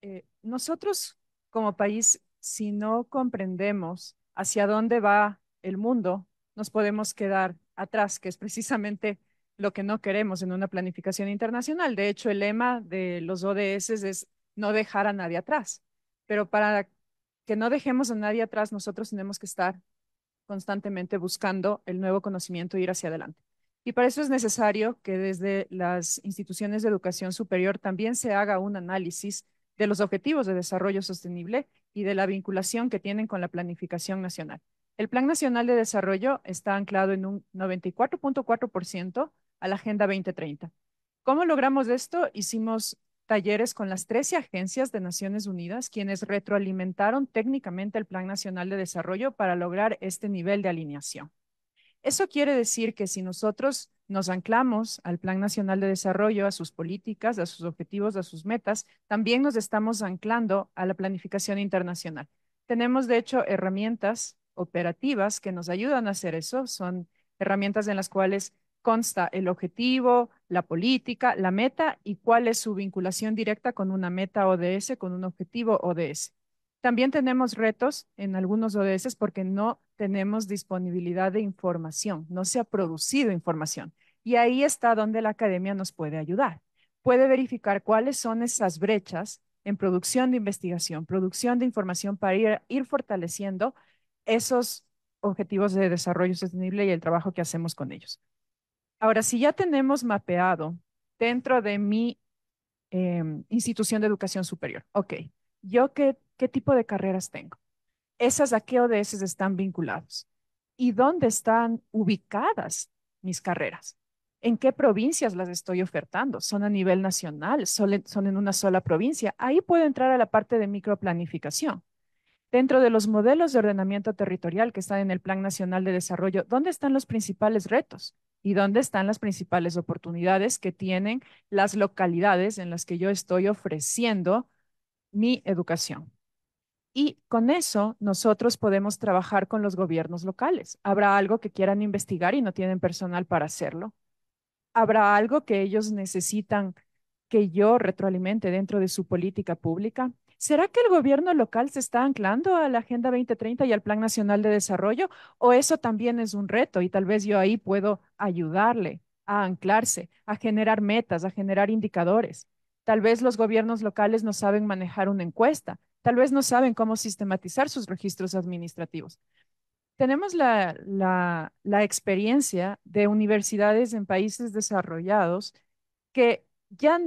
Eh, nosotros como país, si no comprendemos hacia dónde va el mundo, nos podemos quedar atrás, que es precisamente lo que no queremos en una planificación internacional. De hecho, el lema de los ODS es no dejar a nadie atrás. Pero para que no dejemos a nadie atrás, nosotros tenemos que estar constantemente buscando el nuevo conocimiento e ir hacia adelante. Y para eso es necesario que desde las instituciones de educación superior también se haga un análisis de los objetivos de desarrollo sostenible y de la vinculación que tienen con la planificación nacional. El Plan Nacional de Desarrollo está anclado en un 94.4% a la Agenda 2030. ¿Cómo logramos esto? Hicimos talleres con las 13 agencias de Naciones Unidas, quienes retroalimentaron técnicamente el Plan Nacional de Desarrollo para lograr este nivel de alineación. Eso quiere decir que si nosotros nos anclamos al Plan Nacional de Desarrollo, a sus políticas, a sus objetivos, a sus metas, también nos estamos anclando a la planificación internacional. Tenemos, de hecho, herramientas operativas que nos ayudan a hacer eso. Son herramientas en las cuales consta el objetivo, la política, la meta y cuál es su vinculación directa con una meta ODS, con un objetivo ODS. También tenemos retos en algunos ODS porque no tenemos disponibilidad de información, no se ha producido información. Y ahí está donde la academia nos puede ayudar. Puede verificar cuáles son esas brechas en producción de investigación, producción de información para ir, ir fortaleciendo esos objetivos de desarrollo sostenible y el trabajo que hacemos con ellos. Ahora, si ya tenemos mapeado dentro de mi em, institución de educación superior, ok, yo qué, tipo de carreras tengo, esas a qué ODS están vinculadas? y dónde están ubicadas mis carreras. ¿En qué provincias las estoy ofertando? ¿Son a nivel nacional? ¿Son en una sola provincia? Ahí puedo entrar a la parte de microplanificación. Dentro de los modelos de ordenamiento territorial que están en el Plan Nacional de Desarrollo, ¿dónde están los principales retos? y dónde están las principales oportunidades que tienen las localidades en las que yo estoy ofreciendo mi educación. Y con eso nosotros podemos trabajar con los gobiernos locales. Habrá algo que quieran investigar y no tienen personal para hacerlo. Habrá algo que ellos necesitan que yo retroalimente dentro de su política pública. ¿Será que el gobierno local se está anclando a la Agenda 2030 y al Plan Nacional de Desarrollo? ¿O eso también es un reto y tal vez yo ahí puedo ayudarle a anclarse, a generar metas, a generar indicadores? Tal vez los gobiernos locales no saben manejar una encuesta, tal vez no saben cómo sistematizar sus registros administrativos. Tenemos la, experiencia de universidades en países desarrollados que ya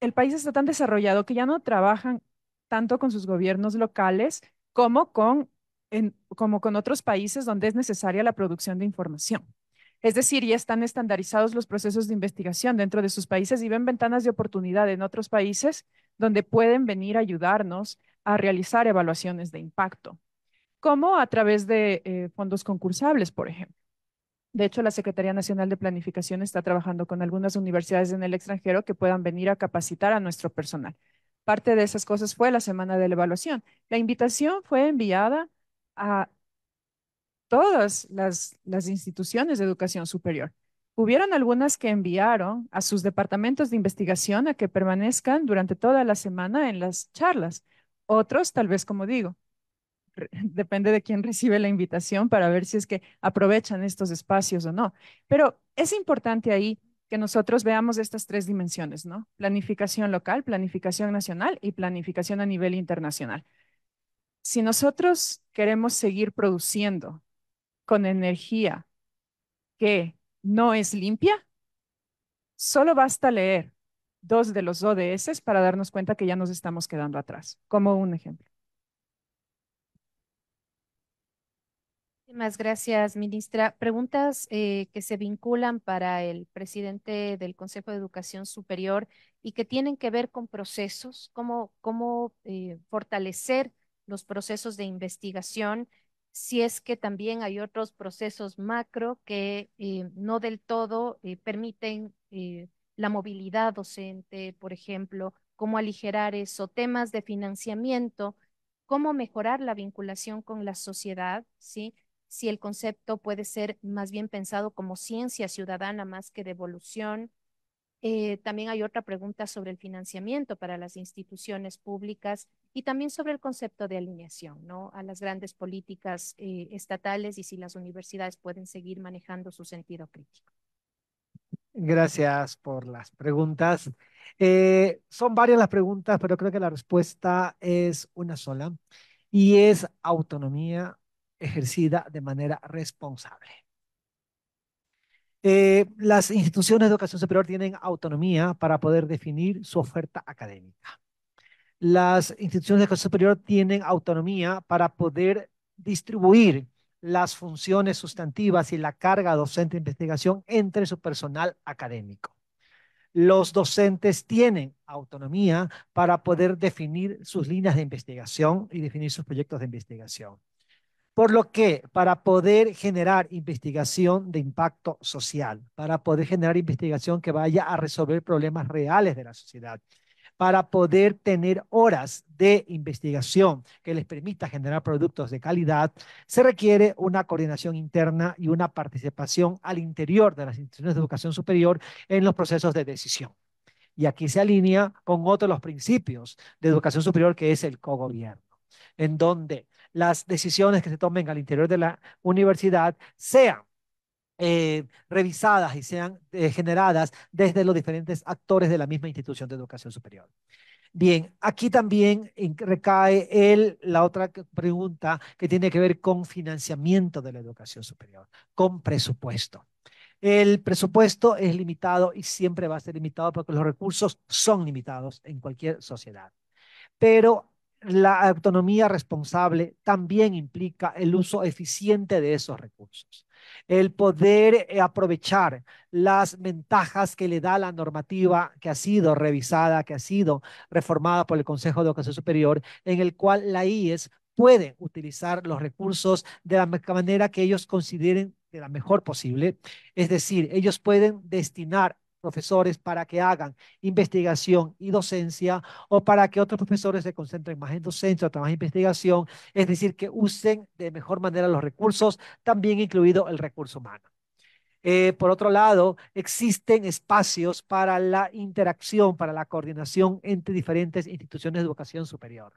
el país está tan desarrollado que ya no trabajan tanto con sus gobiernos locales como con, otros países donde es necesaria la producción de información. Es decir, ya están estandarizados los procesos de investigación dentro de sus países y ven ventanas de oportunidad en otros países donde pueden venir a ayudarnos a realizar evaluaciones de impacto, como a través de eh, fondos concursables, por ejemplo. De hecho, la Secretaría Nacional de Planificación está trabajando con algunas universidades en el extranjero que puedan venir a capacitar a nuestro personal. Parte de esas cosas fue la semana de la evaluación. La invitación fue enviada a todas las, instituciones de educación superior. Hubieron algunas que enviaron a sus departamentos de investigación a que permanezcan durante toda la semana en las charlas. Otros, tal vez como digo, depende de quién recibe la invitación para ver si es que aprovechan estos espacios o no. Pero es importante ahí que nosotros veamos estas tres dimensiones, ¿no? Planificación local, planificación nacional y planificación a nivel internacional. Si nosotros queremos seguir produciendo con energía que no es limpia, solo basta leer dos de los ODS para darnos cuenta que ya nos estamos quedando atrás, como un ejemplo. Muchísimas gracias, ministra. Preguntas eh, que se vinculan para el presidente del Consejo de Educación Superior y que tienen que ver con procesos, cómo, eh, fortalecer los procesos de investigación, si es que también hay otros procesos macro que eh, no del todo permiten la movilidad docente, por ejemplo, cómo aligerar eso, temas de financiamiento, cómo mejorar la vinculación con la sociedad, ¿sí? si el concepto puede ser más bien pensado como ciencia ciudadana más que de evolución. Eh, también hay otra pregunta sobre el financiamiento para las instituciones públicas y también sobre el concepto de alineación ¿no? a las grandes políticas eh, estatales y si las universidades pueden seguir manejando su sentido crítico. Gracias por las preguntas. Eh, son varias las preguntas, pero creo que la respuesta es una sola y es autonomía ejercida de manera responsable. Eh, las instituciones de educación superior tienen autonomía para poder definir su oferta académica. Las instituciones de educación superior tienen autonomía para poder distribuir las funciones sustantivas y la carga docente de investigación entre su personal académico. Los docentes tienen autonomía para poder definir sus líneas de investigación y definir sus proyectos de investigación. Por lo que para poder generar investigación de impacto social, para poder generar investigación que vaya a resolver problemas reales de la sociedad, para poder tener horas de investigación que les permita generar productos de calidad, se requiere una coordinación interna y una participación al interior de las instituciones de educación superior en los procesos de decisión. Y aquí se alinea con otro de los principios de educación superior que es el cogobierno, en donde las decisiones que se tomen al interior de la universidad sean eh, revisadas y sean eh, generadas desde los diferentes actores de la misma institución de educación superior. Bien, aquí también recae el, la otra pregunta que tiene que ver con financiamiento de la educación superior, con presupuesto. El presupuesto es limitado y siempre va a ser limitado porque los recursos son limitados en cualquier sociedad. Pero la autonomía responsable también implica el uso eficiente de esos recursos, el poder eh, aprovechar las ventajas que le da la normativa que ha sido revisada, que ha sido reformada por el Consejo de Educación Superior, en el cual la IES puede utilizar los recursos de la manera que ellos consideren de la mejor posible. Es decir, ellos pueden destinar profesores para que hagan investigación y docencia o para que otros profesores se concentren más en docencia o trabajo de investigación, es decir, que usen de mejor manera los recursos, también incluido el recurso humano. Eh, por otro lado, existen espacios para la interacción, para la coordinación entre diferentes instituciones de educación superior.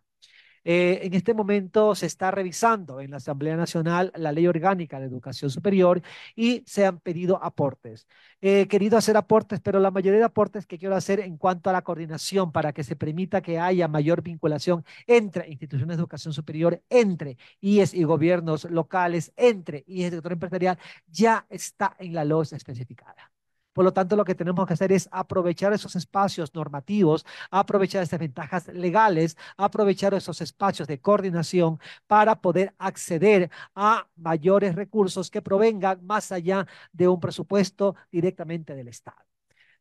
Eh, en este momento se está revisando en la Asamblea Nacional la Ley Orgánica de Educación Superior y se han pedido aportes. He querido hacer aportes, pero la mayoría de aportes que quiero hacer en cuanto a la coordinación para que se permita que haya mayor vinculación entre instituciones de educación superior, entre IES y gobiernos locales, entre IES y sector empresarial, ya está en la LOS especificada. Por lo tanto, lo que tenemos que hacer es aprovechar esos espacios normativos, aprovechar esas ventajas legales, aprovechar esos espacios de coordinación para poder acceder a mayores recursos que provengan más allá de un presupuesto directamente del Estado.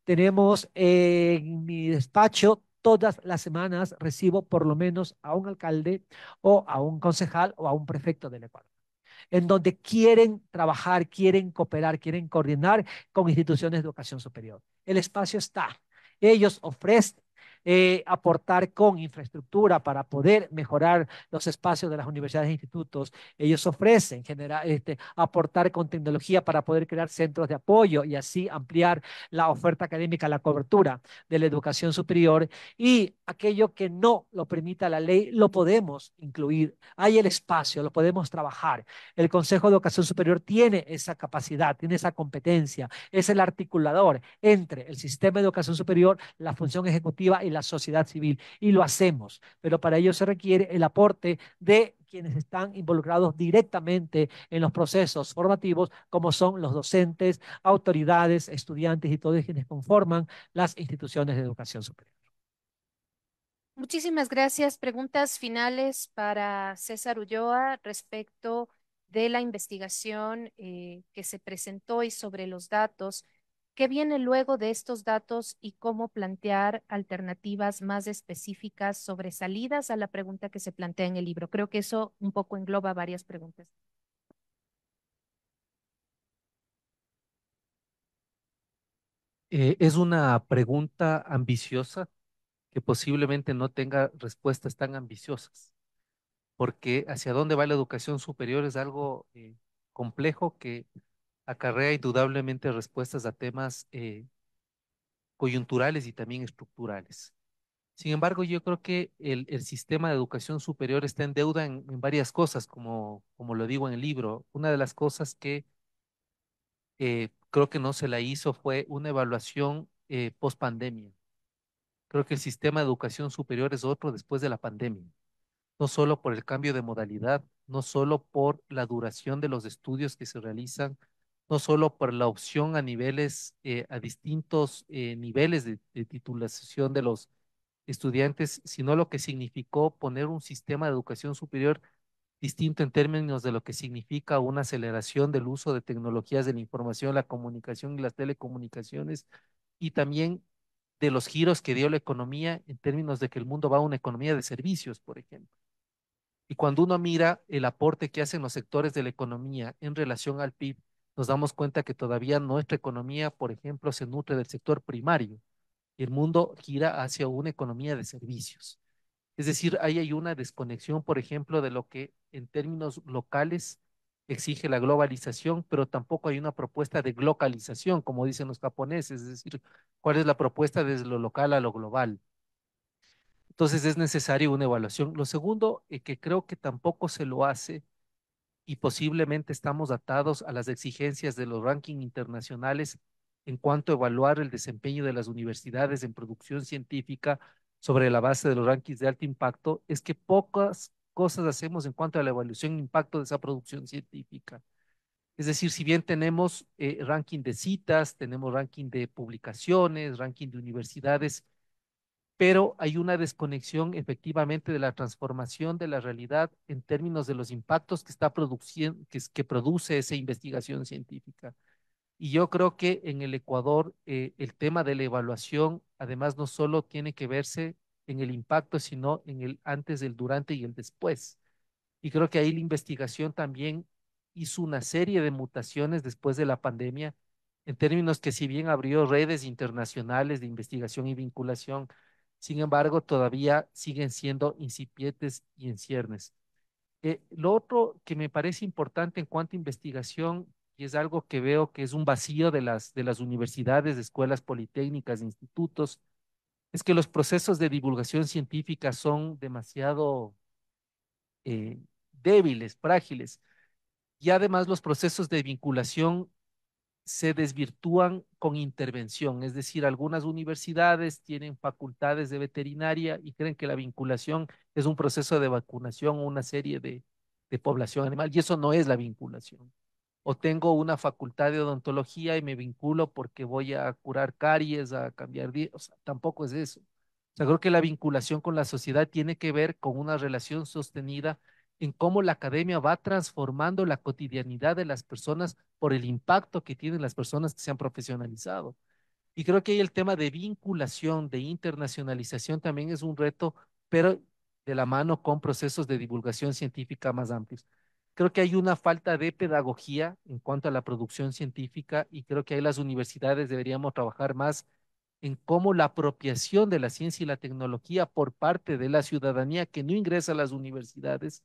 Tenemos en mi despacho todas las semanas recibo por lo menos a un alcalde o a un concejal o a un prefecto del Ecuador en donde quieren trabajar, quieren cooperar, quieren coordinar con instituciones de educación superior. El espacio está. Ellos ofrecen eh, aportar con infraestructura para poder mejorar los espacios de las universidades e institutos. Ellos ofrecen generar, este, aportar con tecnología para poder crear centros de apoyo y así ampliar la oferta académica, la cobertura de la educación superior y aquello que no lo permita la ley, lo podemos incluir. Hay el espacio, lo podemos trabajar. El Consejo de Educación Superior tiene esa capacidad, tiene esa competencia, es el articulador entre el sistema de educación superior, la función ejecutiva y la la sociedad civil y lo hacemos, pero para ello se requiere el aporte de quienes están involucrados directamente en los procesos formativos, como son los docentes, autoridades, estudiantes y todos quienes conforman las instituciones de educación superior. Muchísimas gracias. Preguntas finales para César Ulloa respecto de la investigación eh, que se presentó y sobre los datos ¿Qué viene luego de estos datos y cómo plantear alternativas más específicas sobre salidas a la pregunta que se plantea en el libro? Creo que eso un poco engloba varias preguntas. Eh, es una pregunta ambiciosa que posiblemente no tenga respuestas tan ambiciosas, porque hacia dónde va la educación superior es algo eh, complejo que acarrea indudablemente respuestas a temas eh, coyunturales y también estructurales. Sin embargo, yo creo que el, sistema de educación superior está en deuda en, varias cosas, como, como lo digo en el libro. Una de las cosas que eh, creo que no se la hizo fue una evaluación eh, post pandemia. Creo que el sistema de educación superior es otro después de la pandemia, no solo por el cambio de modalidad, no solo por la duración de los estudios que se realizan no solo por la opción a niveles, eh, a distintos eh, niveles de, titulación de los estudiantes, sino lo que significó poner un sistema de educación superior distinto en términos de lo que significa una aceleración del uso de tecnologías de la información, la comunicación y las telecomunicaciones, y también de los giros que dio la economía en términos de que el mundo va a una economía de servicios, por ejemplo. Y cuando uno mira el aporte que hacen los sectores de la economía en relación al PIB, nos damos cuenta que todavía nuestra economía, por ejemplo, se nutre del sector primario y el mundo gira hacia una economía de servicios. Es decir, ahí hay una desconexión, por ejemplo, de lo que en términos locales exige la globalización, pero tampoco hay una propuesta de glocalización, como dicen los japoneses, es decir, cuál es la propuesta desde lo local a lo global. Entonces es necesaria una evaluación. Lo segundo, eh, que creo que tampoco se lo hace, y posiblemente estamos atados a las exigencias de los rankings internacionales en cuanto a evaluar el desempeño de las universidades en producción científica sobre la base de los rankings de alto impacto, es que pocas cosas hacemos en cuanto a la evaluación de impacto de esa producción científica. Es decir, si bien tenemos eh, ranking de citas, tenemos ranking de publicaciones, ranking de universidades, pero hay una desconexión efectivamente de la transformación de la realidad en términos de los impactos que, está produciendo, que, produce esa investigación científica. Y yo creo que en el Ecuador eh, el tema de la evaluación, además, no solo tiene que verse en el impacto, sino en el antes, el durante y el después. Y creo que ahí la investigación también hizo una serie de mutaciones después de la pandemia, en términos que si bien abrió redes internacionales de investigación y vinculación, sin embargo, todavía siguen siendo incipientes y en ciernes. Eh, lo otro que me parece importante en cuanto a investigación, y es algo que veo que es un vacío de las, de las universidades, de escuelas politécnicas, de institutos, es que los procesos de divulgación científica son demasiado eh, débiles, frágiles, y además los procesos de vinculación se desvirtúan con intervención, es decir, algunas universidades tienen facultades de veterinaria y creen que la vinculación es un proceso de vacunación o una serie de, de población animal, y eso no es la vinculación. O tengo una facultad de odontología y me vinculo porque voy a curar caries, a cambiar o sea, tampoco es eso. O sea, creo que la vinculación con la sociedad tiene que ver con una relación sostenida en cómo la academia va transformando la cotidianidad de las personas por el impacto que tienen las personas que se han profesionalizado. Y creo que ahí el tema de vinculación, de internacionalización también es un reto, pero de la mano con procesos de divulgación científica más amplios. Creo que hay una falta de pedagogía en cuanto a la producción científica y creo que ahí las universidades deberíamos trabajar más en cómo la apropiación de la ciencia y la tecnología por parte de la ciudadanía que no ingresa a las universidades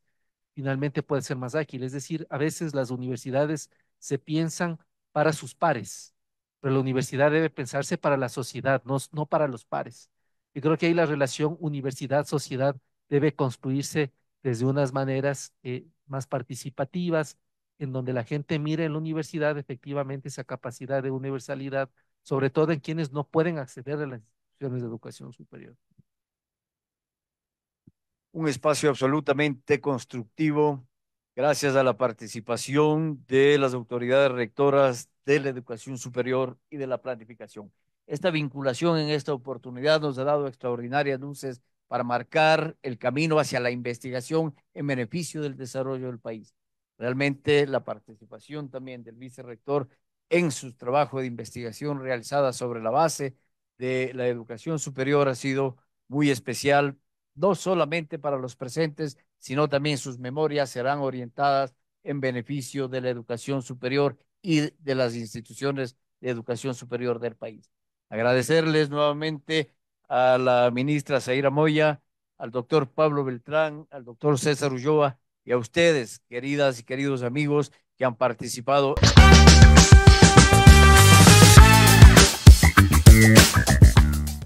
finalmente puede ser más ágil. Es decir, a veces las universidades se piensan para sus pares, pero la universidad debe pensarse para la sociedad, no, para los pares. Y creo que ahí la relación universidad-sociedad debe construirse desde unas maneras eh, más participativas, en donde la gente mire en la universidad efectivamente esa capacidad de universalidad, sobre todo en quienes no pueden acceder a las instituciones de educación superior un espacio absolutamente constructivo gracias a la participación de las autoridades rectoras de la educación superior y de la planificación. Esta vinculación en esta oportunidad nos ha dado extraordinarias luces para marcar el camino hacia la investigación en beneficio del desarrollo del país. Realmente la participación también del vicerrector en su trabajo de investigación realizada sobre la base de la educación superior ha sido muy especial no solamente para los presentes, sino también sus memorias serán orientadas en beneficio de la educación superior y de las instituciones de educación superior del país. Agradecerles nuevamente a la ministra Zaira Moya, al doctor Pablo Beltrán, al doctor César Ulloa y a ustedes, queridas y queridos amigos que han participado.